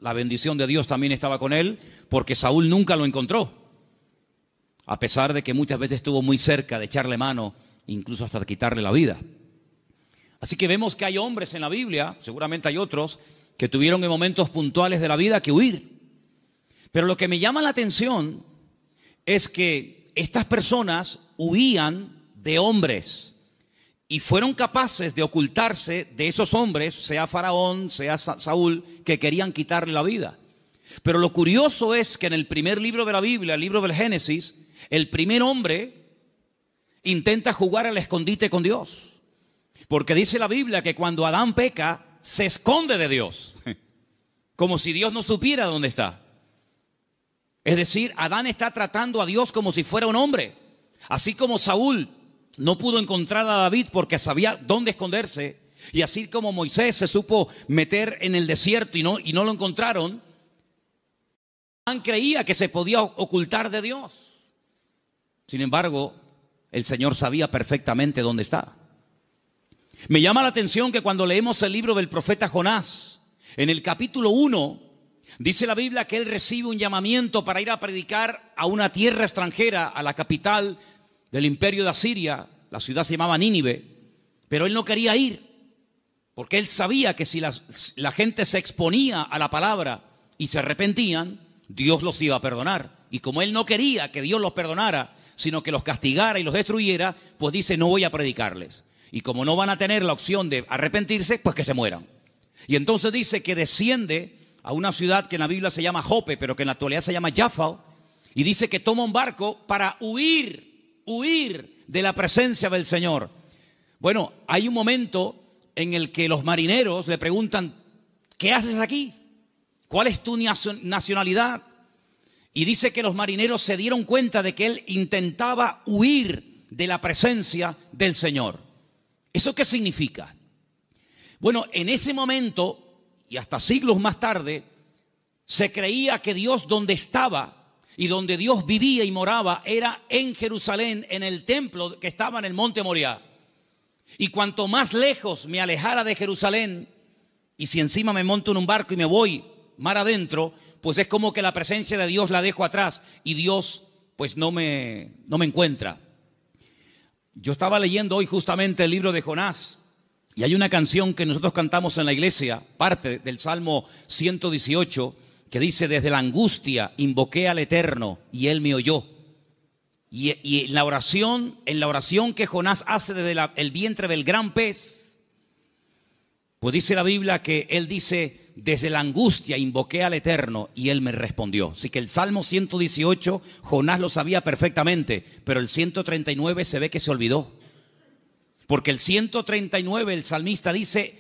la bendición de Dios también estaba con él, porque Saúl nunca lo encontró, a pesar de que muchas veces estuvo muy cerca de echarle mano, incluso hasta quitarle la vida. Así que vemos que hay hombres en la Biblia, seguramente hay otros, que tuvieron en momentos puntuales de la vida que huir. Pero lo que me llama la atención es que estas personas huían de hombres y fueron capaces de ocultarse de esos hombres, sea Faraón, sea Saúl, que querían quitarle la vida. Pero lo curioso es que en el primer libro de la Biblia, el libro del Génesis, el primer hombre intenta jugar al escondite con Dios. Porque dice la Biblia que cuando Adán peca, se esconde de Dios. Como si Dios no supiera dónde está. Es decir, Adán está tratando a Dios como si fuera un hombre. Así como Saúl no pudo encontrar a David porque sabía dónde esconderse. Y así como Moisés se supo meter en el desierto y no, lo encontraron, Adán creía que se podía ocultar de Dios. Sin embargo, el Señor sabía perfectamente dónde está. Me llama la atención que cuando leemos el libro del profeta Jonás, en el capítulo 1, dice la Biblia que él recibe un llamamiento para ir a predicar a una tierra extranjera, a la capital del imperio de Asiria, la ciudad se llamaba Nínive, pero él no quería ir, porque él sabía que si la, la gente se exponía a la palabra y se arrepentían, Dios los iba a perdonar. Y como él no quería que Dios los perdonara, sino que los castigara y los destruyera, pues dice, no voy a predicarles. Y como no van a tener la opción de arrepentirse, pues que se mueran. Y entonces dice que desciende a una ciudad que en la Biblia se llama Jope, pero que en la actualidad se llama Jaffa, y dice que toma un barco para huir, huir de la presencia del Señor. Bueno, hay un momento en el que los marineros le preguntan, ¿qué haces aquí? ¿Cuál es tu nacionalidad? Y dice que los marineros se dieron cuenta de que él intentaba huir de la presencia del Señor. ¿Eso qué significa? Bueno, en ese momento y hasta siglos más tarde, se creía que Dios donde estaba y donde Dios vivía y moraba era en Jerusalén, en el templo que estaba en el monte Moria. Y cuanto más lejos me alejara de Jerusalén, y si encima me monto en un barco y me voy mar adentro, pues es como que la presencia de Dios la dejo atrás y Dios pues no me, no me encuentra. Yo estaba leyendo hoy justamente el libro de Jonás y hay una canción que nosotros cantamos en la iglesia, parte del Salmo 118, que dice, desde la angustia invoqué al Eterno y Él me oyó. Y, en la oración, en la oración que Jonás hace desde el vientre del gran pez, pues dice la Biblia que Él dice, desde la angustia invoqué al Eterno y Él me respondió. Así que el Salmo 118, Jonás lo sabía perfectamente, pero el 139 se ve que se olvidó. Porque el 139 el salmista dice,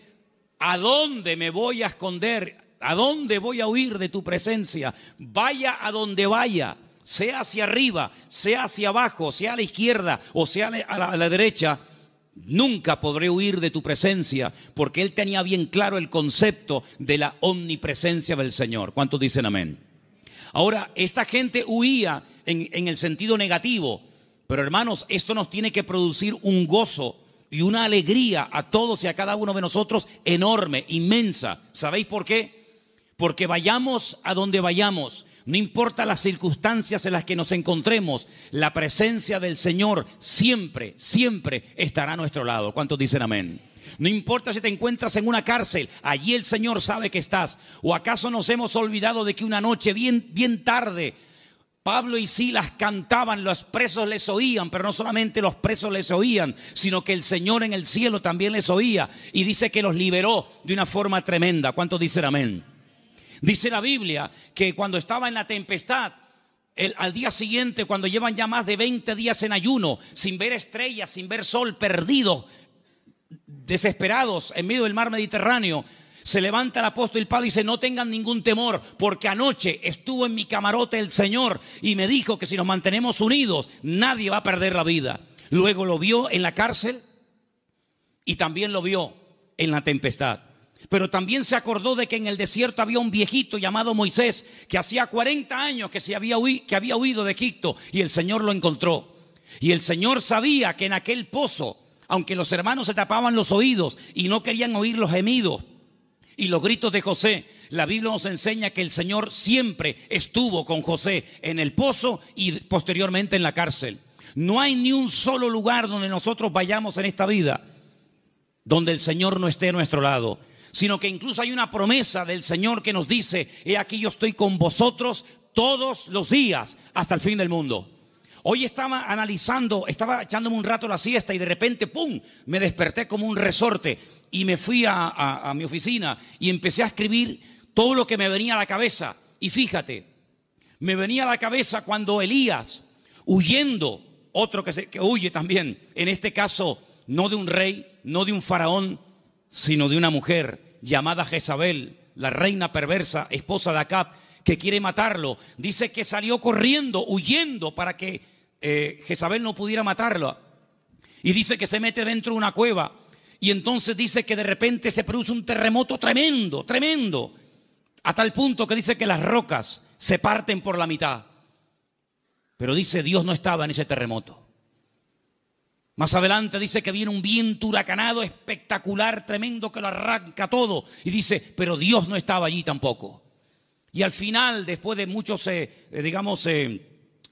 ¿a dónde me voy a esconder? ¿A dónde voy a huir de tu presencia? Vaya a donde vaya, sea hacia arriba, sea hacia abajo, sea a la izquierda o sea a la, a la derecha, Nunca podré huir de tu presencia, porque él tenía bien claro el concepto de la omnipresencia del Señor. ¿Cuántos dicen amén? Ahora, esta gente huía en, en, el sentido negativo, pero hermanos, esto nos tiene que producir un gozo y una alegría a todos y a cada uno de nosotros enorme, inmensa. ¿Sabéis por qué? Porque vayamos a donde vayamos, no importa las circunstancias en las que nos encontremos, la presencia del Señor siempre, siempre estará a nuestro lado. ¿Cuántos dicen amén? No importa si te encuentras en una cárcel, allí el Señor sabe que estás. ¿O acaso nos hemos olvidado de que una noche bien, bien tarde Pablo y Silas cantaban, los presos les oían, pero no solamente los presos les oían, sino que el Señor en el cielo también les oía y dice que los liberó de una forma tremenda. ¿Cuántos dicen amén? Dice la Biblia que cuando estaba en la tempestad, al día siguiente, cuando llevan ya más de 20 días en ayuno, sin ver estrellas, sin ver sol, perdidos, desesperados en medio del mar Mediterráneo, se levanta el apóstol Pablo y dice, no tengan ningún temor, porque anoche estuvo en mi camarote el Señor y me dijo que si nos mantenemos unidos, nadie va a perder la vida. Luego lo vio en la cárcel y también lo vio en la tempestad. Pero también se acordó de que en el desierto había un viejito llamado Moisés que hacía 40 años que, se había, que había huido de Egipto y el Señor lo encontró. Y el Señor sabía que en aquel pozo, aunque los hermanos se tapaban los oídos y no querían oír los gemidos y los gritos de José, la Biblia nos enseña que el Señor siempre estuvo con José en el pozo y posteriormente en la cárcel. No hay ni un solo lugar donde nosotros vayamos en esta vida donde el Señor no esté a nuestro lado sino que incluso hay una promesa del Señor que nos dice, he aquí yo estoy con vosotros todos los días hasta el fin del mundo. Hoy estaba analizando, estaba echándome un rato la siesta y de repente, ¡pum!, me desperté como un resorte y me fui a, mi oficina y empecé a escribir todo lo que me venía a la cabeza. Y fíjate, me venía a la cabeza cuando Elías, huyendo, otro que, se, que huye también, en este caso, no de un rey, no de un faraón, sino de una mujer llamada Jezabel, la reina perversa, esposa de Acab, que quiere matarlo. Dice que salió corriendo, huyendo, para que eh, Jezabel no pudiera matarlo. Y dice que se mete dentro de una cueva. Y entonces dice que de repente se produce un terremoto tremendo, tremendo. A tal punto que dice que las rocas se parten por la mitad. Pero dice, Dios no estaba en ese terremoto. Más adelante dice que viene un viento huracanado espectacular, tremendo, que lo arranca todo. Y dice, pero Dios no estaba allí tampoco. Y al final, después de muchos, eh, eh, digamos, eh,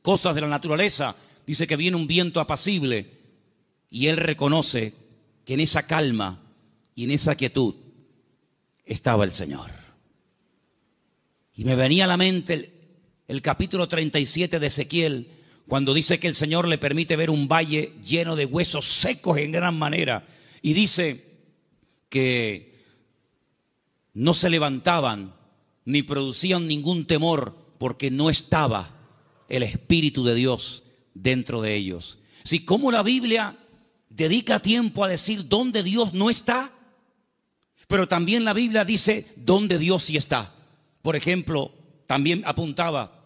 cosas de la naturaleza, dice que viene un viento apacible. Y él reconoce que en esa calma y en esa quietud estaba el Señor. Y me venía a la mente el, el capítulo 37 de Ezequiel, cuando dice que el Señor le permite ver un valle lleno de huesos secos en gran manera. Y dice que no se levantaban ni producían ningún temor porque no estaba el Espíritu de Dios dentro de ellos. Si como la Biblia dedica tiempo a decir dónde Dios no está, pero también la Biblia dice dónde Dios sí está. Por ejemplo, también apuntaba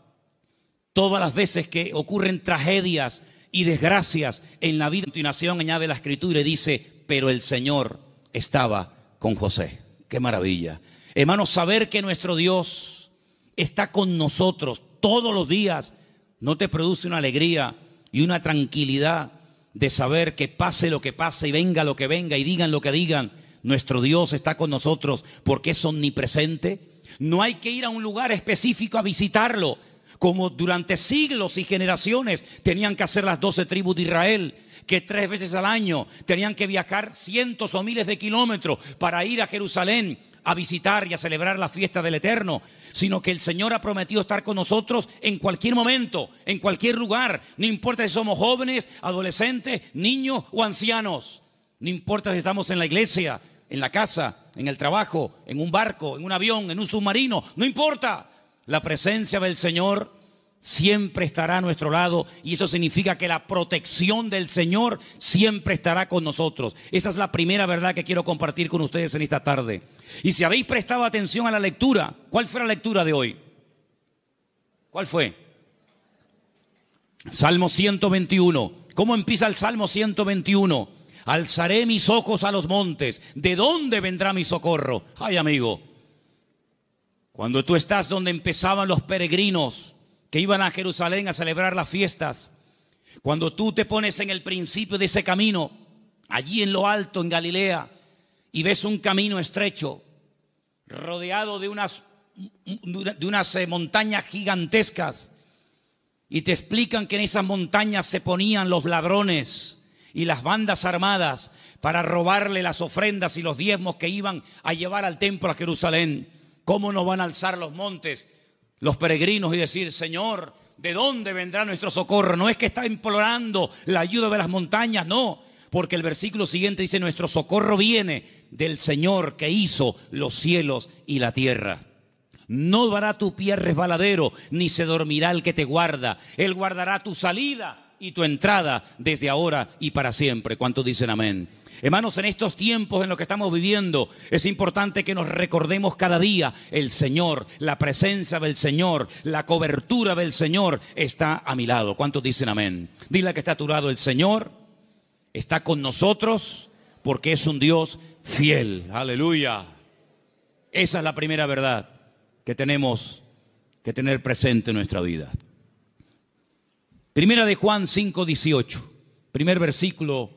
todas las veces que ocurren tragedias y desgracias en la vida. A continuación añade la escritura y dice, pero el Señor estaba con José. Qué maravilla. Hermanos, saber que nuestro Dios está con nosotros todos los días no te produce una alegría y una tranquilidad de saber que pase lo que pase y venga lo que venga y digan lo que digan. Nuestro Dios está con nosotros porque es omnipresente. No hay que ir a un lugar específico a visitarlo como durante siglos y generaciones tenían que hacer las doce tribus de Israel, que tres veces al año tenían que viajar cientos o miles de kilómetros para ir a Jerusalén a visitar y a celebrar la fiesta del Eterno, sino que el Señor ha prometido estar con nosotros en cualquier momento, en cualquier lugar, no importa si somos jóvenes, adolescentes, niños o ancianos, no importa si estamos en la iglesia, en la casa, en el trabajo, en un barco, en un avión, en un submarino, no importa. La presencia del Señor siempre estará a nuestro lado y eso significa que la protección del Señor siempre estará con nosotros. Esa es la primera verdad que quiero compartir con ustedes en esta tarde. Y si habéis prestado atención a la lectura, ¿cuál fue la lectura de hoy? ¿Cuál fue? Salmo 121. ¿Cómo empieza el Salmo 121? Alzaré mis ojos a los montes. ¿De dónde vendrá mi socorro? Ay, amigo. Cuando tú estás donde empezaban los peregrinos que iban a Jerusalén a celebrar las fiestas, cuando tú te pones en el principio de ese camino, allí en lo alto, en Galilea, y ves un camino estrecho, rodeado de unas, de unas eh, montañas gigantescas, y te explican que en esas montañas se ponían los ladrones y las bandas armadas para robarle las ofrendas y los diezmos que iban a llevar al templo a Jerusalén. ¿Cómo nos van a alzar los montes los peregrinos y decir, Señor, ¿de dónde vendrá nuestro socorro? No es que está implorando la ayuda de las montañas, no, porque el versículo siguiente dice, nuestro socorro viene del Señor que hizo los cielos y la tierra. No dará tu pie resbaladero, ni se dormirá el que te guarda. Él guardará tu salida y tu entrada desde ahora y para siempre. ¿Cuántos dicen amén? Hermanos, en estos tiempos en los que estamos viviendo, es importante que nos recordemos cada día el Señor, la presencia del Señor, la cobertura del Señor está a mi lado. ¿Cuántos dicen amén? Dile que está a tu lado el Señor, está con nosotros porque es un Dios fiel. Aleluya. Esa es la primera verdad que tenemos que tener presente en nuestra vida. Primera de Juan 5, 18, primer versículo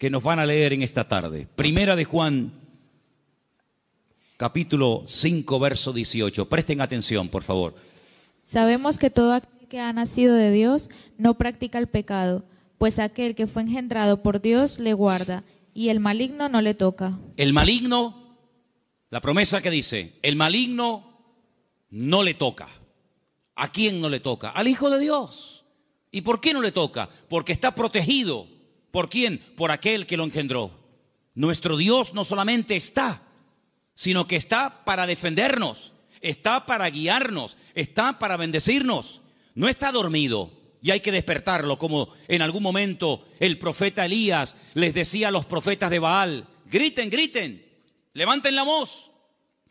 que nos van a leer en esta tarde. Primera de Juan, capítulo 5, verso 18. Presten atención, por favor. Sabemos que todo aquel que ha nacido de Dios no practica el pecado, pues aquel que fue engendrado por Dios le guarda, y el maligno no le toca. El maligno, la promesa que dice, el maligno no le toca. ¿A quién no le toca? Al Hijo de Dios. ¿Y por qué no le toca? Porque está protegido ¿Por quién? Por aquel que lo engendró. Nuestro Dios no solamente está, sino que está para defendernos, está para guiarnos, está para bendecirnos. No está dormido y hay que despertarlo, como en algún momento el profeta Elías les decía a los profetas de Baal, griten, griten, levanten la voz.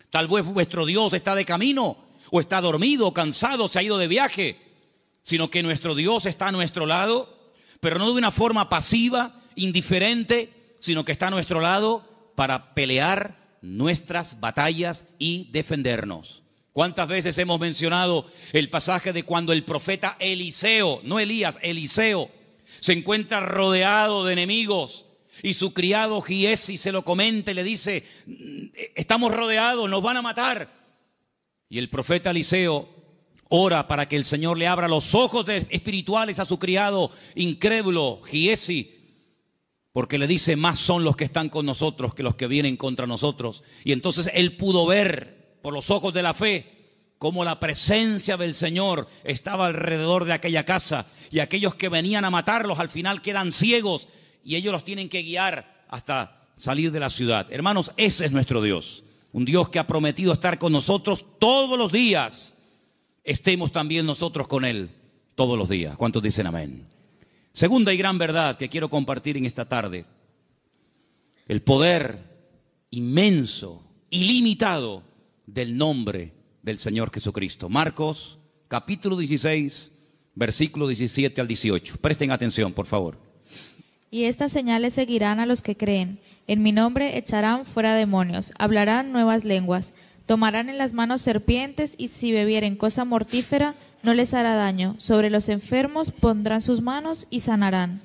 Tal vez vuestro Dios está de camino o está dormido, cansado, se ha ido de viaje, sino que nuestro Dios está a nuestro lado pero no de una forma pasiva, indiferente, sino que está a nuestro lado para pelear nuestras batallas y defendernos. ¿Cuántas veces hemos mencionado el pasaje de cuando el profeta Eliseo, no Elías, Eliseo, se encuentra rodeado de enemigos y su criado Giesi se lo comenta y le dice, mm, estamos rodeados, nos van a matar? Y el profeta Eliseo Ora para que el Señor le abra los ojos espirituales a su criado incrédulo, Giesi, porque le dice, más son los que están con nosotros que los que vienen contra nosotros. Y entonces él pudo ver por los ojos de la fe cómo la presencia del Señor estaba alrededor de aquella casa y aquellos que venían a matarlos al final quedan ciegos y ellos los tienen que guiar hasta salir de la ciudad. Hermanos, ese es nuestro Dios, un Dios que ha prometido estar con nosotros todos los días estemos también nosotros con Él todos los días. ¿Cuántos dicen amén? Segunda y gran verdad que quiero compartir en esta tarde. El poder inmenso, ilimitado del nombre del Señor Jesucristo. Marcos capítulo 16, versículo 17 al 18. Presten atención, por favor. Y estas señales seguirán a los que creen. En mi nombre echarán fuera demonios, hablarán nuevas lenguas Tomarán en las manos serpientes y si bebieren cosa mortífera no les hará daño. Sobre los enfermos pondrán sus manos y sanarán.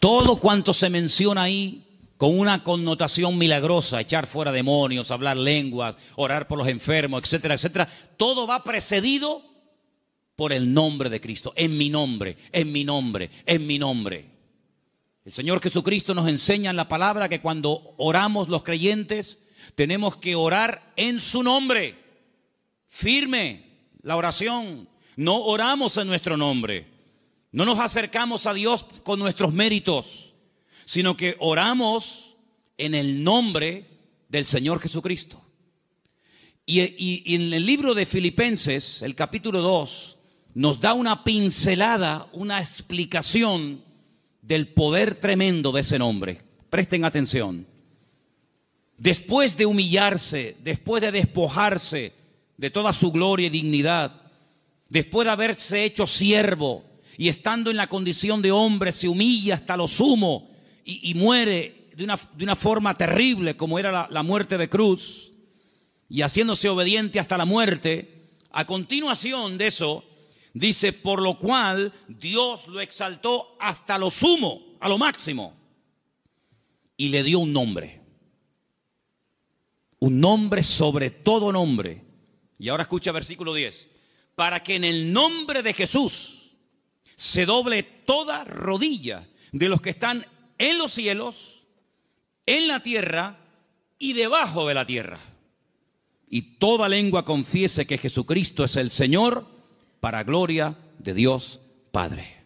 Todo cuanto se menciona ahí con una connotación milagrosa, echar fuera demonios, hablar lenguas, orar por los enfermos, etcétera, etcétera, todo va precedido por el nombre de Cristo, en mi nombre, en mi nombre, en mi nombre. El Señor Jesucristo nos enseña en la palabra que cuando oramos los creyentes, tenemos que orar en su nombre. Firme la oración. No oramos en nuestro nombre. No nos acercamos a Dios con nuestros méritos, sino que oramos en el nombre del Señor Jesucristo. Y, en el libro de Filipenses, el capítulo 2, nos da una pincelada, una explicación del poder tremendo de ese nombre. Presten atención después de humillarse, después de despojarse de toda su gloria y dignidad, después de haberse hecho siervo y estando en la condición de hombre, se humilla hasta lo sumo y, muere de una, forma terrible como era la muerte de cruz, y haciéndose obediente hasta la muerte, a continuación de eso, dice, por lo cual Dios lo exaltó hasta lo sumo, a lo máximo, y le dio un nombre un nombre sobre todo nombre. Y ahora escucha versículo 10. Para que en el nombre de Jesús se doble toda rodilla de los que están en los cielos, en la tierra y debajo de la tierra. Y toda lengua confiese que Jesucristo es el Señor para gloria de Dios Padre.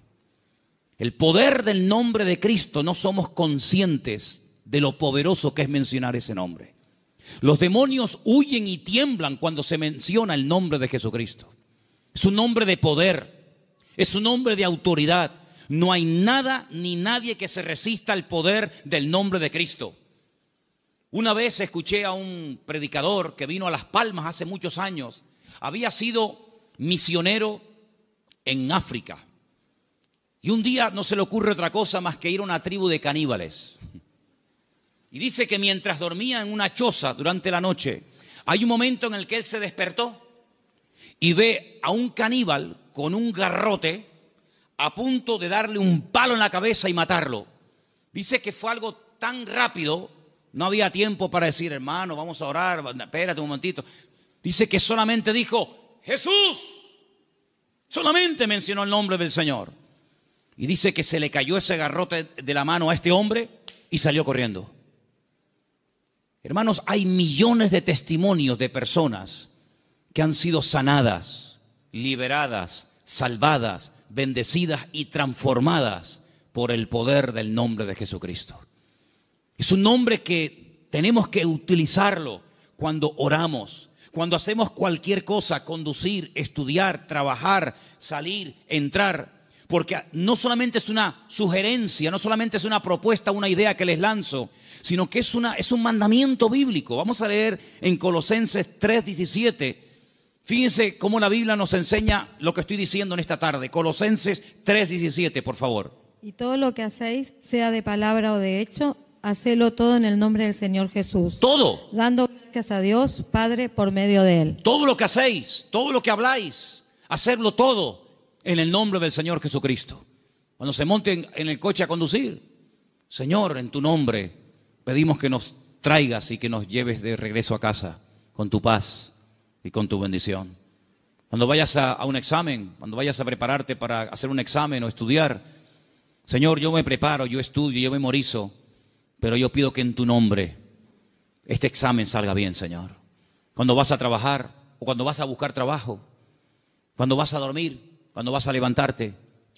El poder del nombre de Cristo no somos conscientes de lo poderoso que es mencionar ese nombre. Los demonios huyen y tiemblan cuando se menciona el nombre de Jesucristo. Es un nombre de poder, es un nombre de autoridad. No hay nada ni nadie que se resista al poder del nombre de Cristo. Una vez escuché a un predicador que vino a Las Palmas hace muchos años. Había sido misionero en África. Y un día no se le ocurre otra cosa más que ir a una tribu de caníbales. Y dice que mientras dormía en una choza durante la noche, hay un momento en el que él se despertó y ve a un caníbal con un garrote a punto de darle un palo en la cabeza y matarlo. Dice que fue algo tan rápido, no había tiempo para decir, hermano, vamos a orar, espérate un momentito. Dice que solamente dijo, Jesús, solamente mencionó el nombre del Señor. Y dice que se le cayó ese garrote de la mano a este hombre y salió corriendo. Hermanos, hay millones de testimonios de personas que han sido sanadas, liberadas, salvadas, bendecidas y transformadas por el poder del nombre de Jesucristo. Es un nombre que tenemos que utilizarlo cuando oramos, cuando hacemos cualquier cosa, conducir, estudiar, trabajar, salir, entrar, porque no solamente es una sugerencia, no solamente es una propuesta, una idea que les lanzo, sino que es, una, un mandamiento bíblico. Vamos a leer en Colosenses 3:17. Fíjense cómo la Biblia nos enseña lo que estoy diciendo en esta tarde. Colosenses 3:17, por favor. Y todo lo que hacéis, sea de palabra o de hecho, hacedlo todo en el nombre del Señor Jesús. Todo. Dando gracias a Dios, Padre, por medio de Él. Todo lo que hacéis, todo lo que habláis, hacerlo todo en el nombre del Señor Jesucristo. Cuando se monten en el coche a conducir, Señor, en tu nombre pedimos que nos traigas y que nos lleves de regreso a casa con tu paz y con tu bendición. Cuando vayas a, un examen, cuando vayas a prepararte para hacer un examen o estudiar, Señor, yo me preparo, yo estudio, yo memorizo, pero yo pido que en tu nombre este examen salga bien, Señor. Cuando vas a trabajar o cuando vas a buscar trabajo, cuando vas a dormir, cuando vas a levantarte,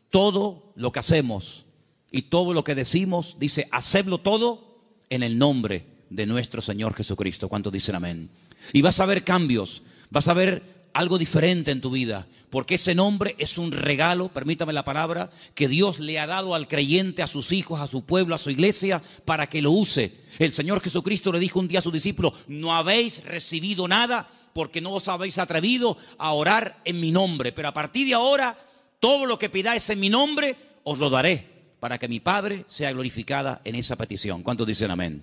todo lo que hacemos y todo lo que decimos, dice, hacedlo todo en el nombre de nuestro Señor Jesucristo. ¿Cuántos dicen amén? Y vas a ver cambios, vas a ver algo diferente en tu vida, porque ese nombre es un regalo, permítame la palabra, que Dios le ha dado al creyente, a sus hijos, a su pueblo, a su iglesia, para que lo use. El Señor Jesucristo le dijo un día a sus discípulos, no habéis recibido nada porque no os habéis atrevido a orar en mi nombre, pero a partir de ahora, todo lo que pidáis en mi nombre, os lo daré para que mi Padre sea glorificada en esa petición. ¿Cuántos dicen amén?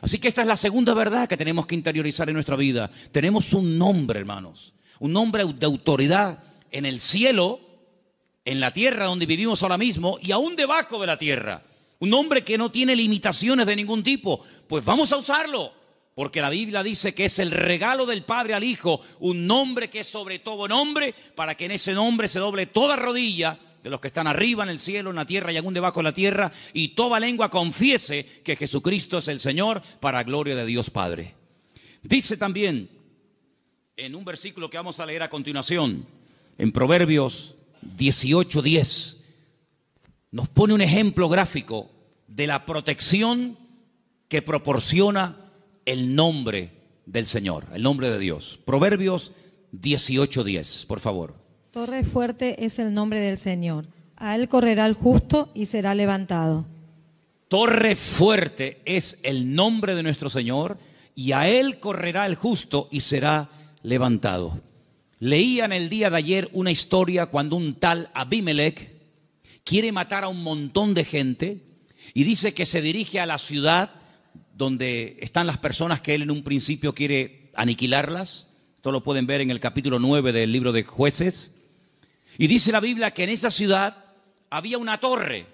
Así que esta es la segunda verdad que tenemos que interiorizar en nuestra vida. Tenemos un nombre, hermanos, un nombre de autoridad en el cielo, en la tierra donde vivimos ahora mismo y aún debajo de la tierra. Un nombre que no tiene limitaciones de ningún tipo. Pues vamos a usarlo, porque la Biblia dice que es el regalo del Padre al Hijo, un nombre que es sobre todo nombre, para que en ese nombre se doble toda rodilla de los que están arriba en el cielo, en la tierra y aún debajo de la tierra, y toda lengua confiese que Jesucristo es el Señor para gloria de Dios Padre. Dice también en un versículo que vamos a leer a continuación, en Proverbios 18:10, nos pone un ejemplo gráfico de la protección que proporciona el nombre del Señor, el nombre de Dios. Proverbios 18:10, por favor. Torre fuerte es el nombre del Señor. A él correrá el justo y será levantado. Torre fuerte es el nombre de nuestro Señor y a él correrá el justo y será levantado. Leía en el día de ayer una historia cuando un tal Abimelech quiere matar a un montón de gente y dice que se dirige a la ciudad donde están las personas que él en un principio quiere aniquilarlas. Esto lo pueden ver en el capítulo 9 del libro de jueces. Y dice la Biblia que en esa ciudad había una torre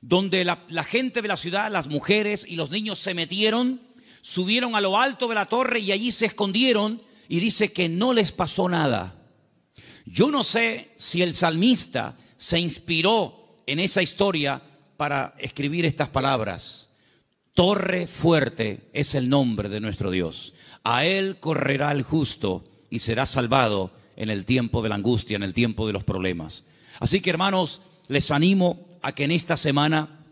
donde la, gente de la ciudad, las mujeres y los niños se metieron, subieron a lo alto de la torre y allí se escondieron y dice que no les pasó nada. Yo no sé si el salmista se inspiró en esa historia para escribir estas palabras. Torre fuerte es el nombre de nuestro Dios. A él correrá el justo y será salvado en el tiempo de la angustia, en el tiempo de los problemas. Así que hermanos, les animo a que en esta semana,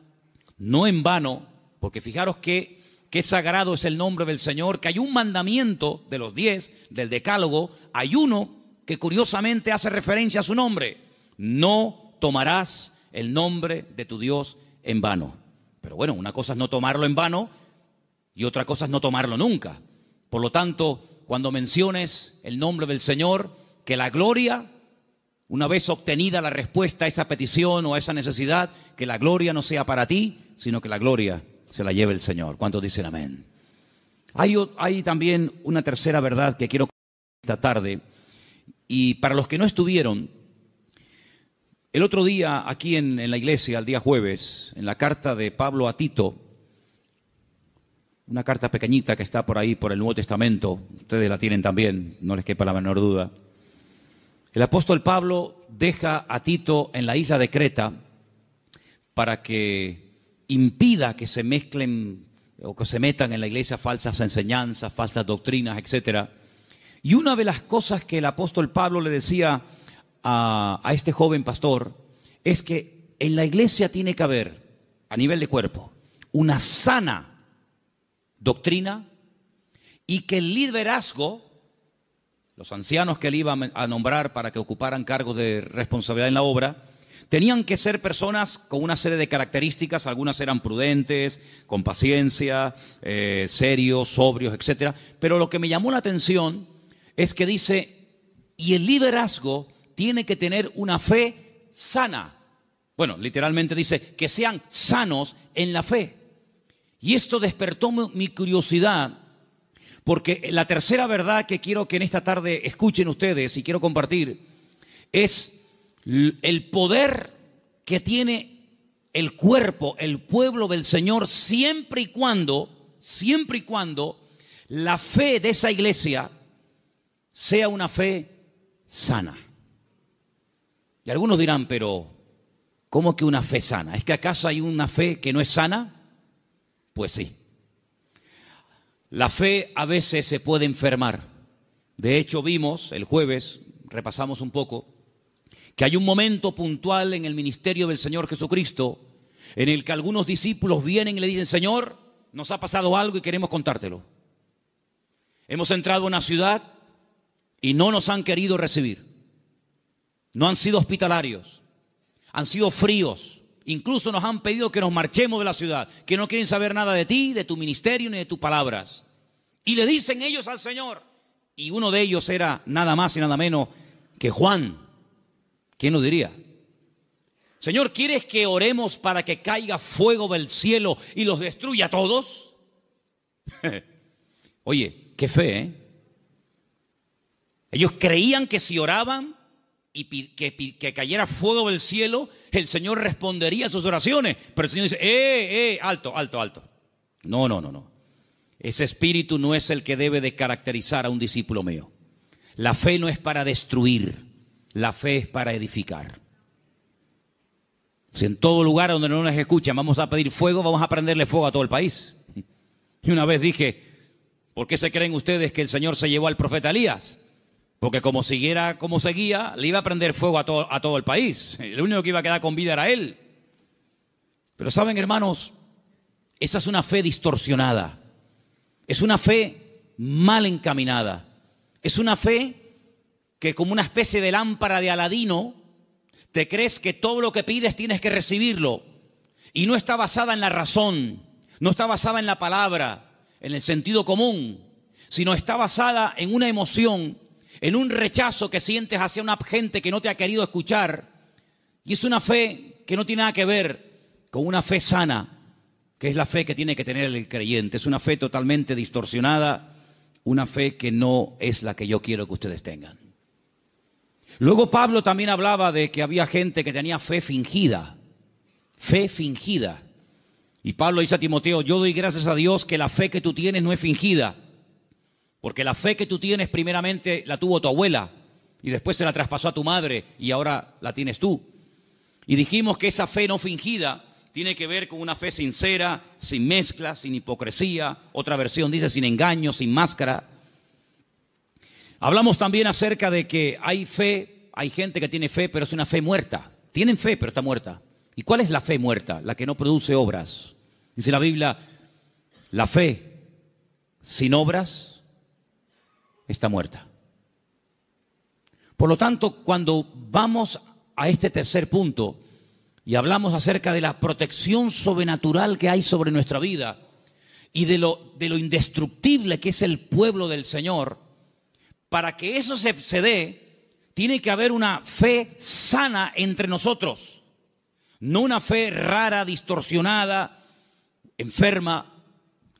no en vano, porque fijaros que, qué sagrado es el nombre del Señor, que hay un mandamiento de los diez, del decálogo, hay uno que curiosamente hace referencia a su nombre. No tomarás el nombre de tu Dios en vano. Pero bueno, una cosa es no tomarlo en vano y otra cosa es no tomarlo nunca. Por lo tanto, cuando menciones el nombre del Señor, que la gloria, una vez obtenida la respuesta a esa petición o a esa necesidad, que la gloria no sea para ti, sino que la gloria se la lleve el Señor. ¿Cuántos dicen amén? Hay, hay también una tercera verdad que quiero esta tarde. Y para los que no estuvieron, el otro día aquí en, en, la iglesia, el día jueves, en la carta de Pablo a Tito, una carta pequeñita que está por ahí por el Nuevo Testamento, ustedes la tienen también, no les quepa la menor duda. El apóstol Pablo deja a Tito en la isla de Creta para que impida que se mezclen o que se metan en la iglesia falsas enseñanzas, falsas doctrinas, etc. Y una de las cosas que el apóstol Pablo le decía a, este joven pastor es que en la iglesia tiene que haber, a nivel de cuerpo, una sana doctrina y que el liderazgo los ancianos que él iba a nombrar para que ocuparan cargos de responsabilidad en la obra, tenían que ser personas con una serie de características, algunas eran prudentes, con paciencia, eh, serios, sobrios, etc. Pero lo que me llamó la atención es que dice, y el liderazgo tiene que tener una fe sana. Bueno, literalmente dice, que sean sanos en la fe. Y esto despertó mi curiosidad porque la tercera verdad que quiero que en esta tarde escuchen ustedes y quiero compartir es el poder que tiene el cuerpo, el pueblo del Señor, siempre y cuando, siempre y cuando la fe de esa iglesia sea una fe sana. Y algunos dirán, pero ¿cómo que una fe sana? ¿Es que acaso hay una fe que no es sana? Pues sí. La fe a veces se puede enfermar. De hecho, vimos el jueves, repasamos un poco, que hay un momento puntual en el ministerio del Señor Jesucristo en el que algunos discípulos vienen y le dicen, Señor, nos ha pasado algo y queremos contártelo. Hemos entrado a una ciudad y no nos han querido recibir. No han sido hospitalarios, han sido fríos, Incluso nos han pedido que nos marchemos de la ciudad, que no quieren saber nada de ti, de tu ministerio ni de tus palabras. Y le dicen ellos al Señor, y uno de ellos era nada más y nada menos que Juan. ¿Quién lo diría? Señor, ¿quieres que oremos para que caiga fuego del cielo y los destruya a todos? Oye, qué fe, ¿eh? Ellos creían que si oraban y que, cayera fuego del cielo, el Señor respondería a sus oraciones. Pero el Señor dice, eh, eh, alto, alto, alto. No, no, no, no. Ese espíritu no es el que debe de caracterizar a un discípulo mío. La fe no es para destruir, la fe es para edificar. Si en todo lugar donde no nos escuchan vamos a pedir fuego, vamos a prenderle fuego a todo el país. Y una vez dije, ¿por qué se creen ustedes que el Señor se llevó al profeta Elías? Porque como siguiera como seguía, le iba a prender fuego a todo, el país. El único que iba a quedar con vida era él. Pero saben, hermanos, esa es una fe distorsionada. Es una fe mal encaminada. Es una fe que como una especie de lámpara de Aladino, te crees que todo lo que pides tienes que recibirlo. Y no está basada en la razón, no está basada en la palabra, en el sentido común, sino está basada en una emoción en un rechazo que sientes hacia una gente que no te ha querido escuchar. Y es una fe que no tiene nada que ver con una fe sana, que es la fe que tiene que tener el creyente. Es una fe totalmente distorsionada, una fe que no es la que yo quiero que ustedes tengan. Luego Pablo también hablaba de que había gente que tenía fe fingida, fe fingida. Y Pablo dice a Timoteo, yo doy gracias a Dios que la fe que tú tienes no es fingida, porque la fe que tú tienes primeramente la tuvo tu abuela y después se la traspasó a tu madre y ahora la tienes tú. Y dijimos que esa fe no fingida tiene que ver con una fe sincera, sin mezcla, sin hipocresía. Otra versión dice sin engaño, sin máscara. Hablamos también acerca de que hay fe, hay gente que tiene fe, pero es una fe muerta. Tienen fe, pero está muerta. ¿Y cuál es la fe muerta? La que no produce obras. Dice la Biblia, la fe sin obras está muerta. Por lo tanto, cuando vamos a este tercer punto y hablamos acerca de la protección sobrenatural que hay sobre nuestra vida y de lo, indestructible que es el pueblo del Señor, para que eso se dé, tiene que haber una fe sana entre nosotros, no una fe rara, distorsionada, enferma,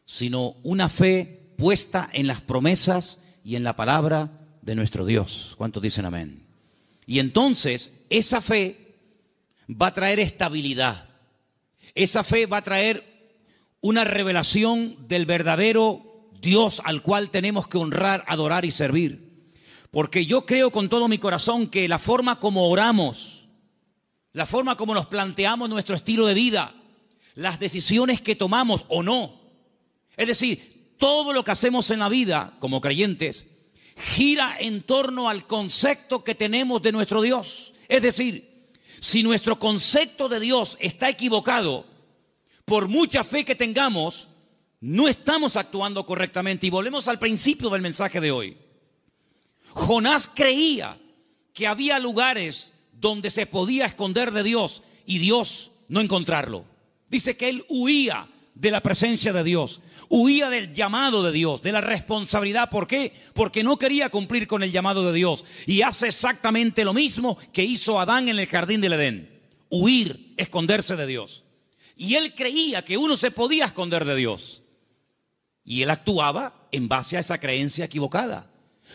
sino una fe puesta en las promesas y en la palabra de nuestro Dios. ¿Cuántos dicen amén? Y entonces esa fe va a traer estabilidad. Esa fe va a traer una revelación del verdadero Dios al cual tenemos que honrar, adorar y servir. Porque yo creo con todo mi corazón que la forma como oramos, la forma como nos planteamos nuestro estilo de vida, las decisiones que tomamos o no, es decir, todo lo que hacemos en la vida como creyentes gira en torno al concepto que tenemos de nuestro Dios. Es decir, si nuestro concepto de Dios está equivocado, por mucha fe que tengamos, no estamos actuando correctamente. Y volvemos al principio del mensaje de hoy. Jonás creía que había lugares donde se podía esconder de Dios y Dios no encontrarlo. Dice que él huía de la presencia de Dios, huía del llamado de Dios, de la responsabilidad. ¿Por qué? Porque no quería cumplir con el llamado de Dios. Y hace exactamente lo mismo que hizo Adán en el jardín del Edén, huir, esconderse de Dios. Y él creía que uno se podía esconder de Dios. Y él actuaba en base a esa creencia equivocada.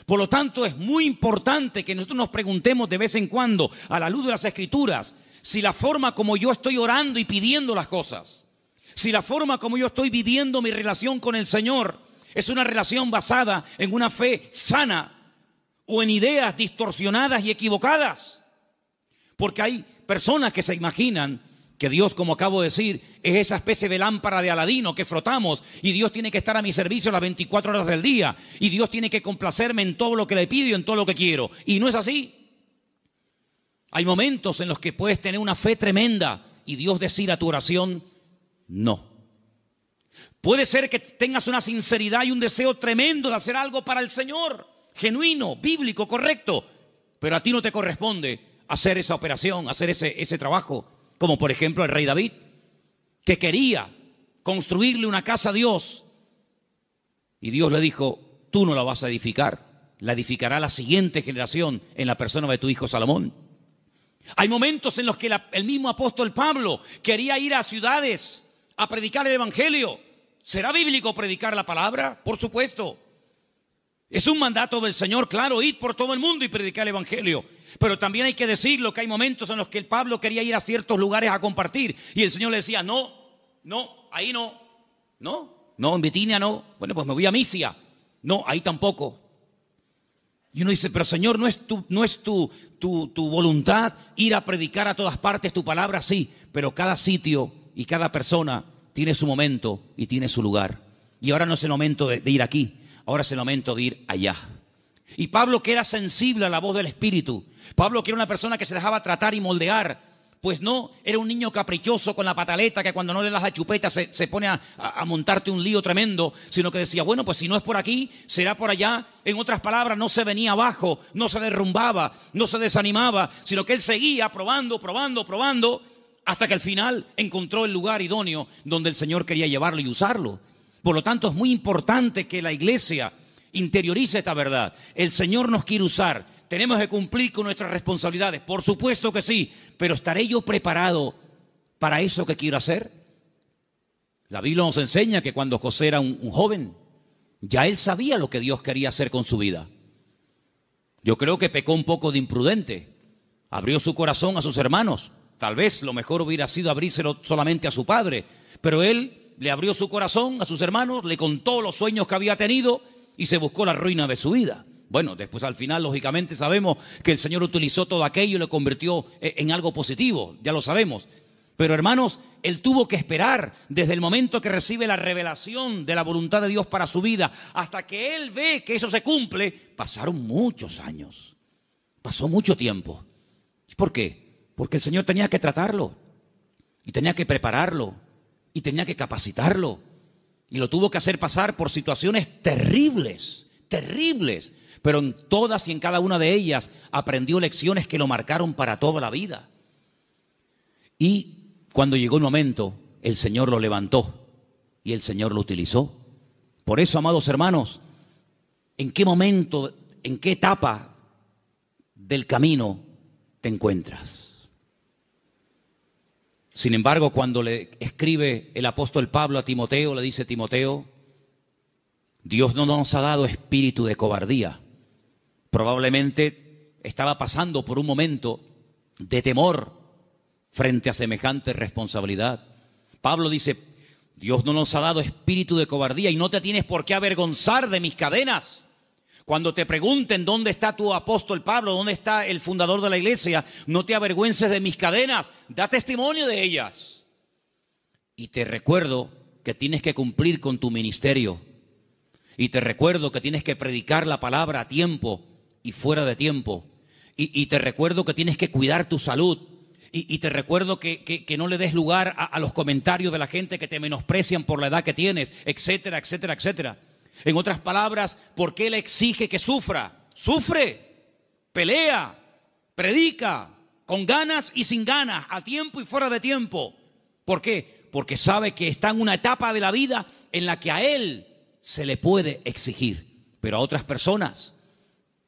Por lo tanto, es muy importante que nosotros nos preguntemos de vez en cuando, a la luz de las escrituras, si la forma como yo estoy orando y pidiendo las cosas, si la forma como yo estoy viviendo mi relación con el Señor es una relación basada en una fe sana o en ideas distorsionadas y equivocadas. Porque hay personas que se imaginan que Dios, como acabo de decir, es esa especie de lámpara de Aladino que frotamos y Dios tiene que estar a mi servicio las 24 horas del día y Dios tiene que complacerme en todo lo que le pido y en todo lo que quiero. Y no es así. Hay momentos en los que puedes tener una fe tremenda y Dios decir a tu oración, no. Puede ser que tengas una sinceridad y un deseo tremendo de hacer algo para el Señor, genuino, bíblico, correcto, pero a ti no te corresponde hacer esa operación, hacer ese, ese trabajo, como por ejemplo el rey David, que quería construirle una casa a Dios y Dios le dijo, tú no la vas a edificar, la edificará la siguiente generación en la persona de tu hijo Salomón. Hay momentos en los que el mismo apóstol Pablo quería ir a ciudades a predicar el Evangelio. ¿Será bíblico predicar la palabra? Por supuesto. Es un mandato del Señor, claro, ir por todo el mundo y predicar el Evangelio. Pero también hay que decirlo que hay momentos en los que el Pablo quería ir a ciertos lugares a compartir y el Señor le decía, no, no, ahí no, no, no, en Bitinia no. Bueno, pues me voy a Misia. No, ahí tampoco. Y uno dice, pero Señor, no es, tu, no es tu, tu voluntad ir a predicar a todas partes tu palabra, sí, pero cada sitio y cada persona tiene su momento y tiene su lugar. Y ahora no es el momento de, ir aquí, ahora es el momento de ir allá. Y Pablo que era sensible a la voz del Espíritu, Pablo que era una persona que se dejaba tratar y moldear, pues no era un niño caprichoso con la pataleta que cuando no le das la chupeta se, pone a, montarte un lío tremendo, sino que decía, bueno, pues si no es por aquí, será por allá. En otras palabras, no se venía abajo, no se derrumbaba, no se desanimaba, sino que él seguía probando, probando, probando hasta que al final encontró el lugar idóneo donde el Señor quería llevarlo y usarlo. Por lo tanto, es muy importante que la iglesia interiorice esta verdad. El Señor nos quiere usar. Tenemos que cumplir con nuestras responsabilidades. Por supuesto que sí, pero ¿estaré yo preparado para eso que quiero hacer? La Biblia nos enseña que cuando José era un, un joven, ya él sabía lo que Dios quería hacer con su vida. Yo creo que pecó un poco de imprudente. Abrió su corazón a sus hermanos. Tal vez lo mejor hubiera sido abrírselo solamente a su padre, pero él le abrió su corazón a sus hermanos, le contó los sueños que había tenido y se buscó la ruina de su vida. Bueno, después al final, lógicamente, sabemos que el Señor utilizó todo aquello y lo convirtió eh, en algo positivo, ya lo sabemos. Pero hermanos, él tuvo que esperar desde el momento que recibe la revelación de la voluntad de Dios para su vida hasta que él ve que eso se cumple. Pasaron muchos años, pasó mucho tiempo. ¿Por qué? Porque el Señor tenía que tratarlo, y tenía que prepararlo, y tenía que capacitarlo, y lo tuvo que hacer pasar por situaciones terribles, terribles, pero en todas y en cada una de ellas aprendió lecciones que lo marcaron para toda la vida. Y cuando llegó el momento, el Señor lo levantó y el Señor lo utilizó. Por eso, amados hermanos, ¿en qué momento, en qué etapa del camino te encuentras? Sin embargo, cuando le escribe el apóstol Pablo a Timoteo, le dice, Timoteo, Dios no nos ha dado espíritu de cobardía. Probablemente estaba pasando por un momento de temor frente a semejante responsabilidad. Pablo dice, Dios no nos ha dado espíritu de cobardía y no te tienes por qué avergonzar de mis cadenas. Cuando te pregunten dónde está tu apóstol Pablo, dónde está el fundador de la iglesia, no te avergüences de mis cadenas, da testimonio de ellas. Y te recuerdo que tienes que cumplir con tu ministerio. Y te recuerdo que tienes que predicar la palabra a tiempo y fuera de tiempo. Y, te recuerdo que tienes que cuidar tu salud. Y, te recuerdo que, no le des lugar a, a, los comentarios de la gente que te menosprecian por la edad que tienes, etcétera, etcétera, etcétera. En otras palabras, ¿por qué le exige que sufra? Sufre, pelea, predica, con ganas y sin ganas, a tiempo y fuera de tiempo. ¿Por qué? Porque sabe que está en una etapa de la vida en la que a él se le puede exigir, pero a otras personas.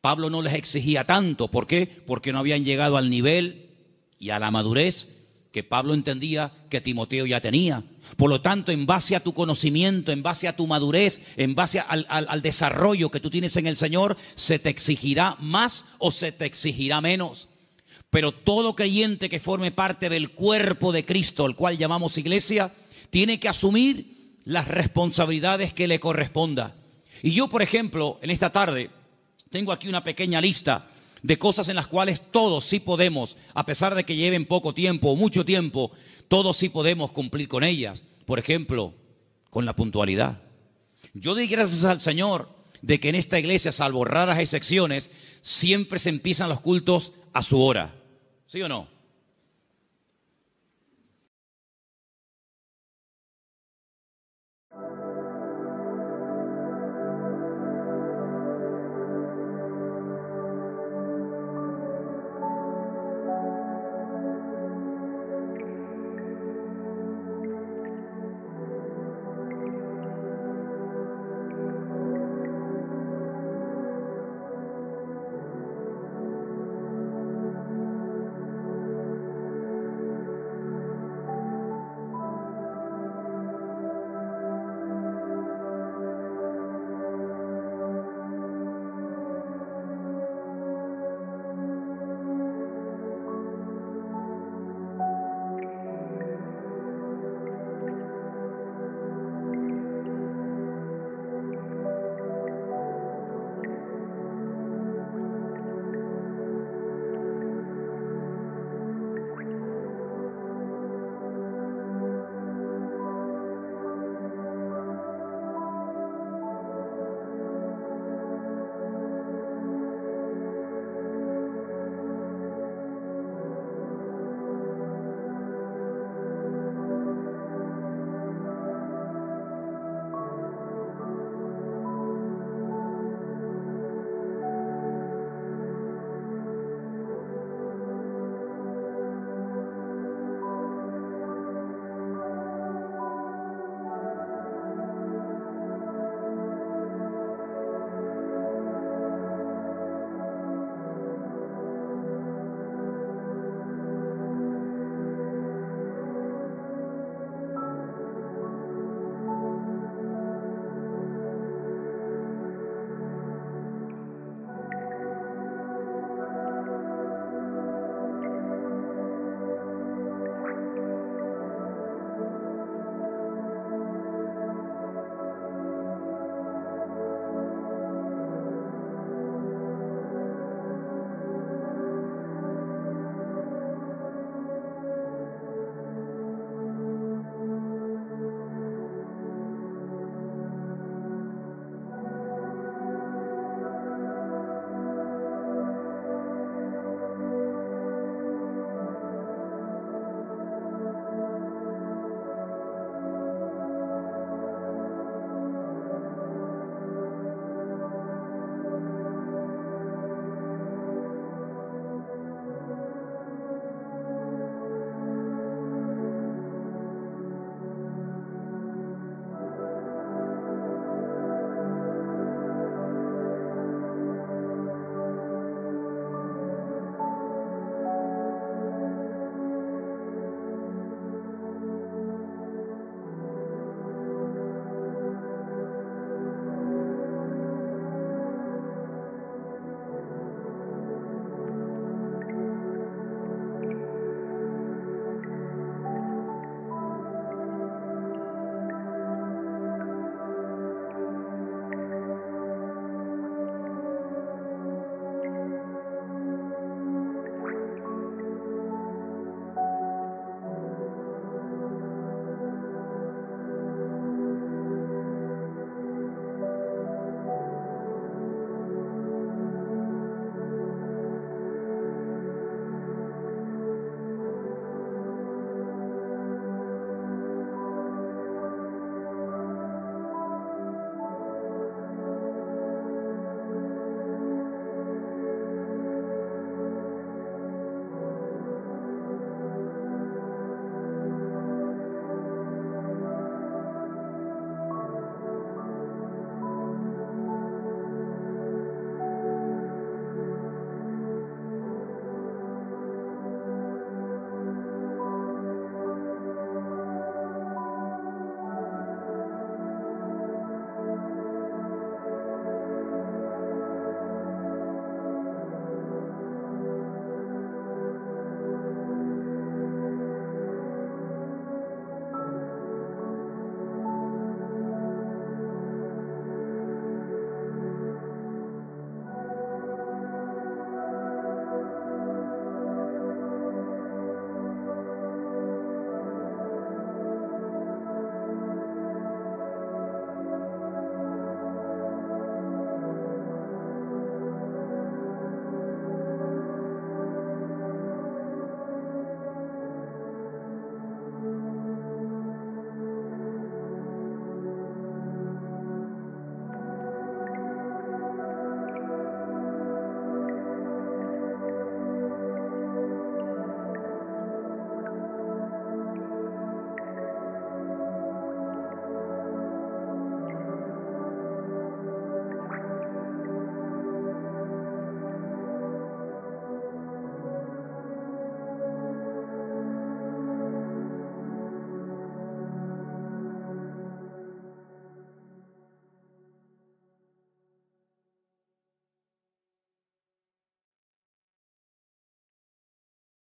Pablo no les exigía tanto. ¿Por qué? Porque no habían llegado al nivel y a la madurez que Pablo entendía que Timoteo ya tenía. Por lo tanto, en base a tu conocimiento, en base a tu madurez, en base al, desarrollo que tú tienes en el Señor, se te exigirá más o se te exigirá menos. Pero todo creyente que forme parte del cuerpo de Cristo, al cual llamamos iglesia, tiene que asumir las responsabilidades que le corresponda. Y yo, por ejemplo, en esta tarde, tengo aquí una pequeña lista de cosas en las cuales todos sí podemos, a pesar de que lleven poco tiempo o mucho tiempo, todos sí podemos cumplir con ellas. Por ejemplo, con la puntualidad. Yo doy gracias al Señor de que en esta iglesia, salvo raras excepciones, siempre se empiezan los cultos a su hora. ¿Sí o no?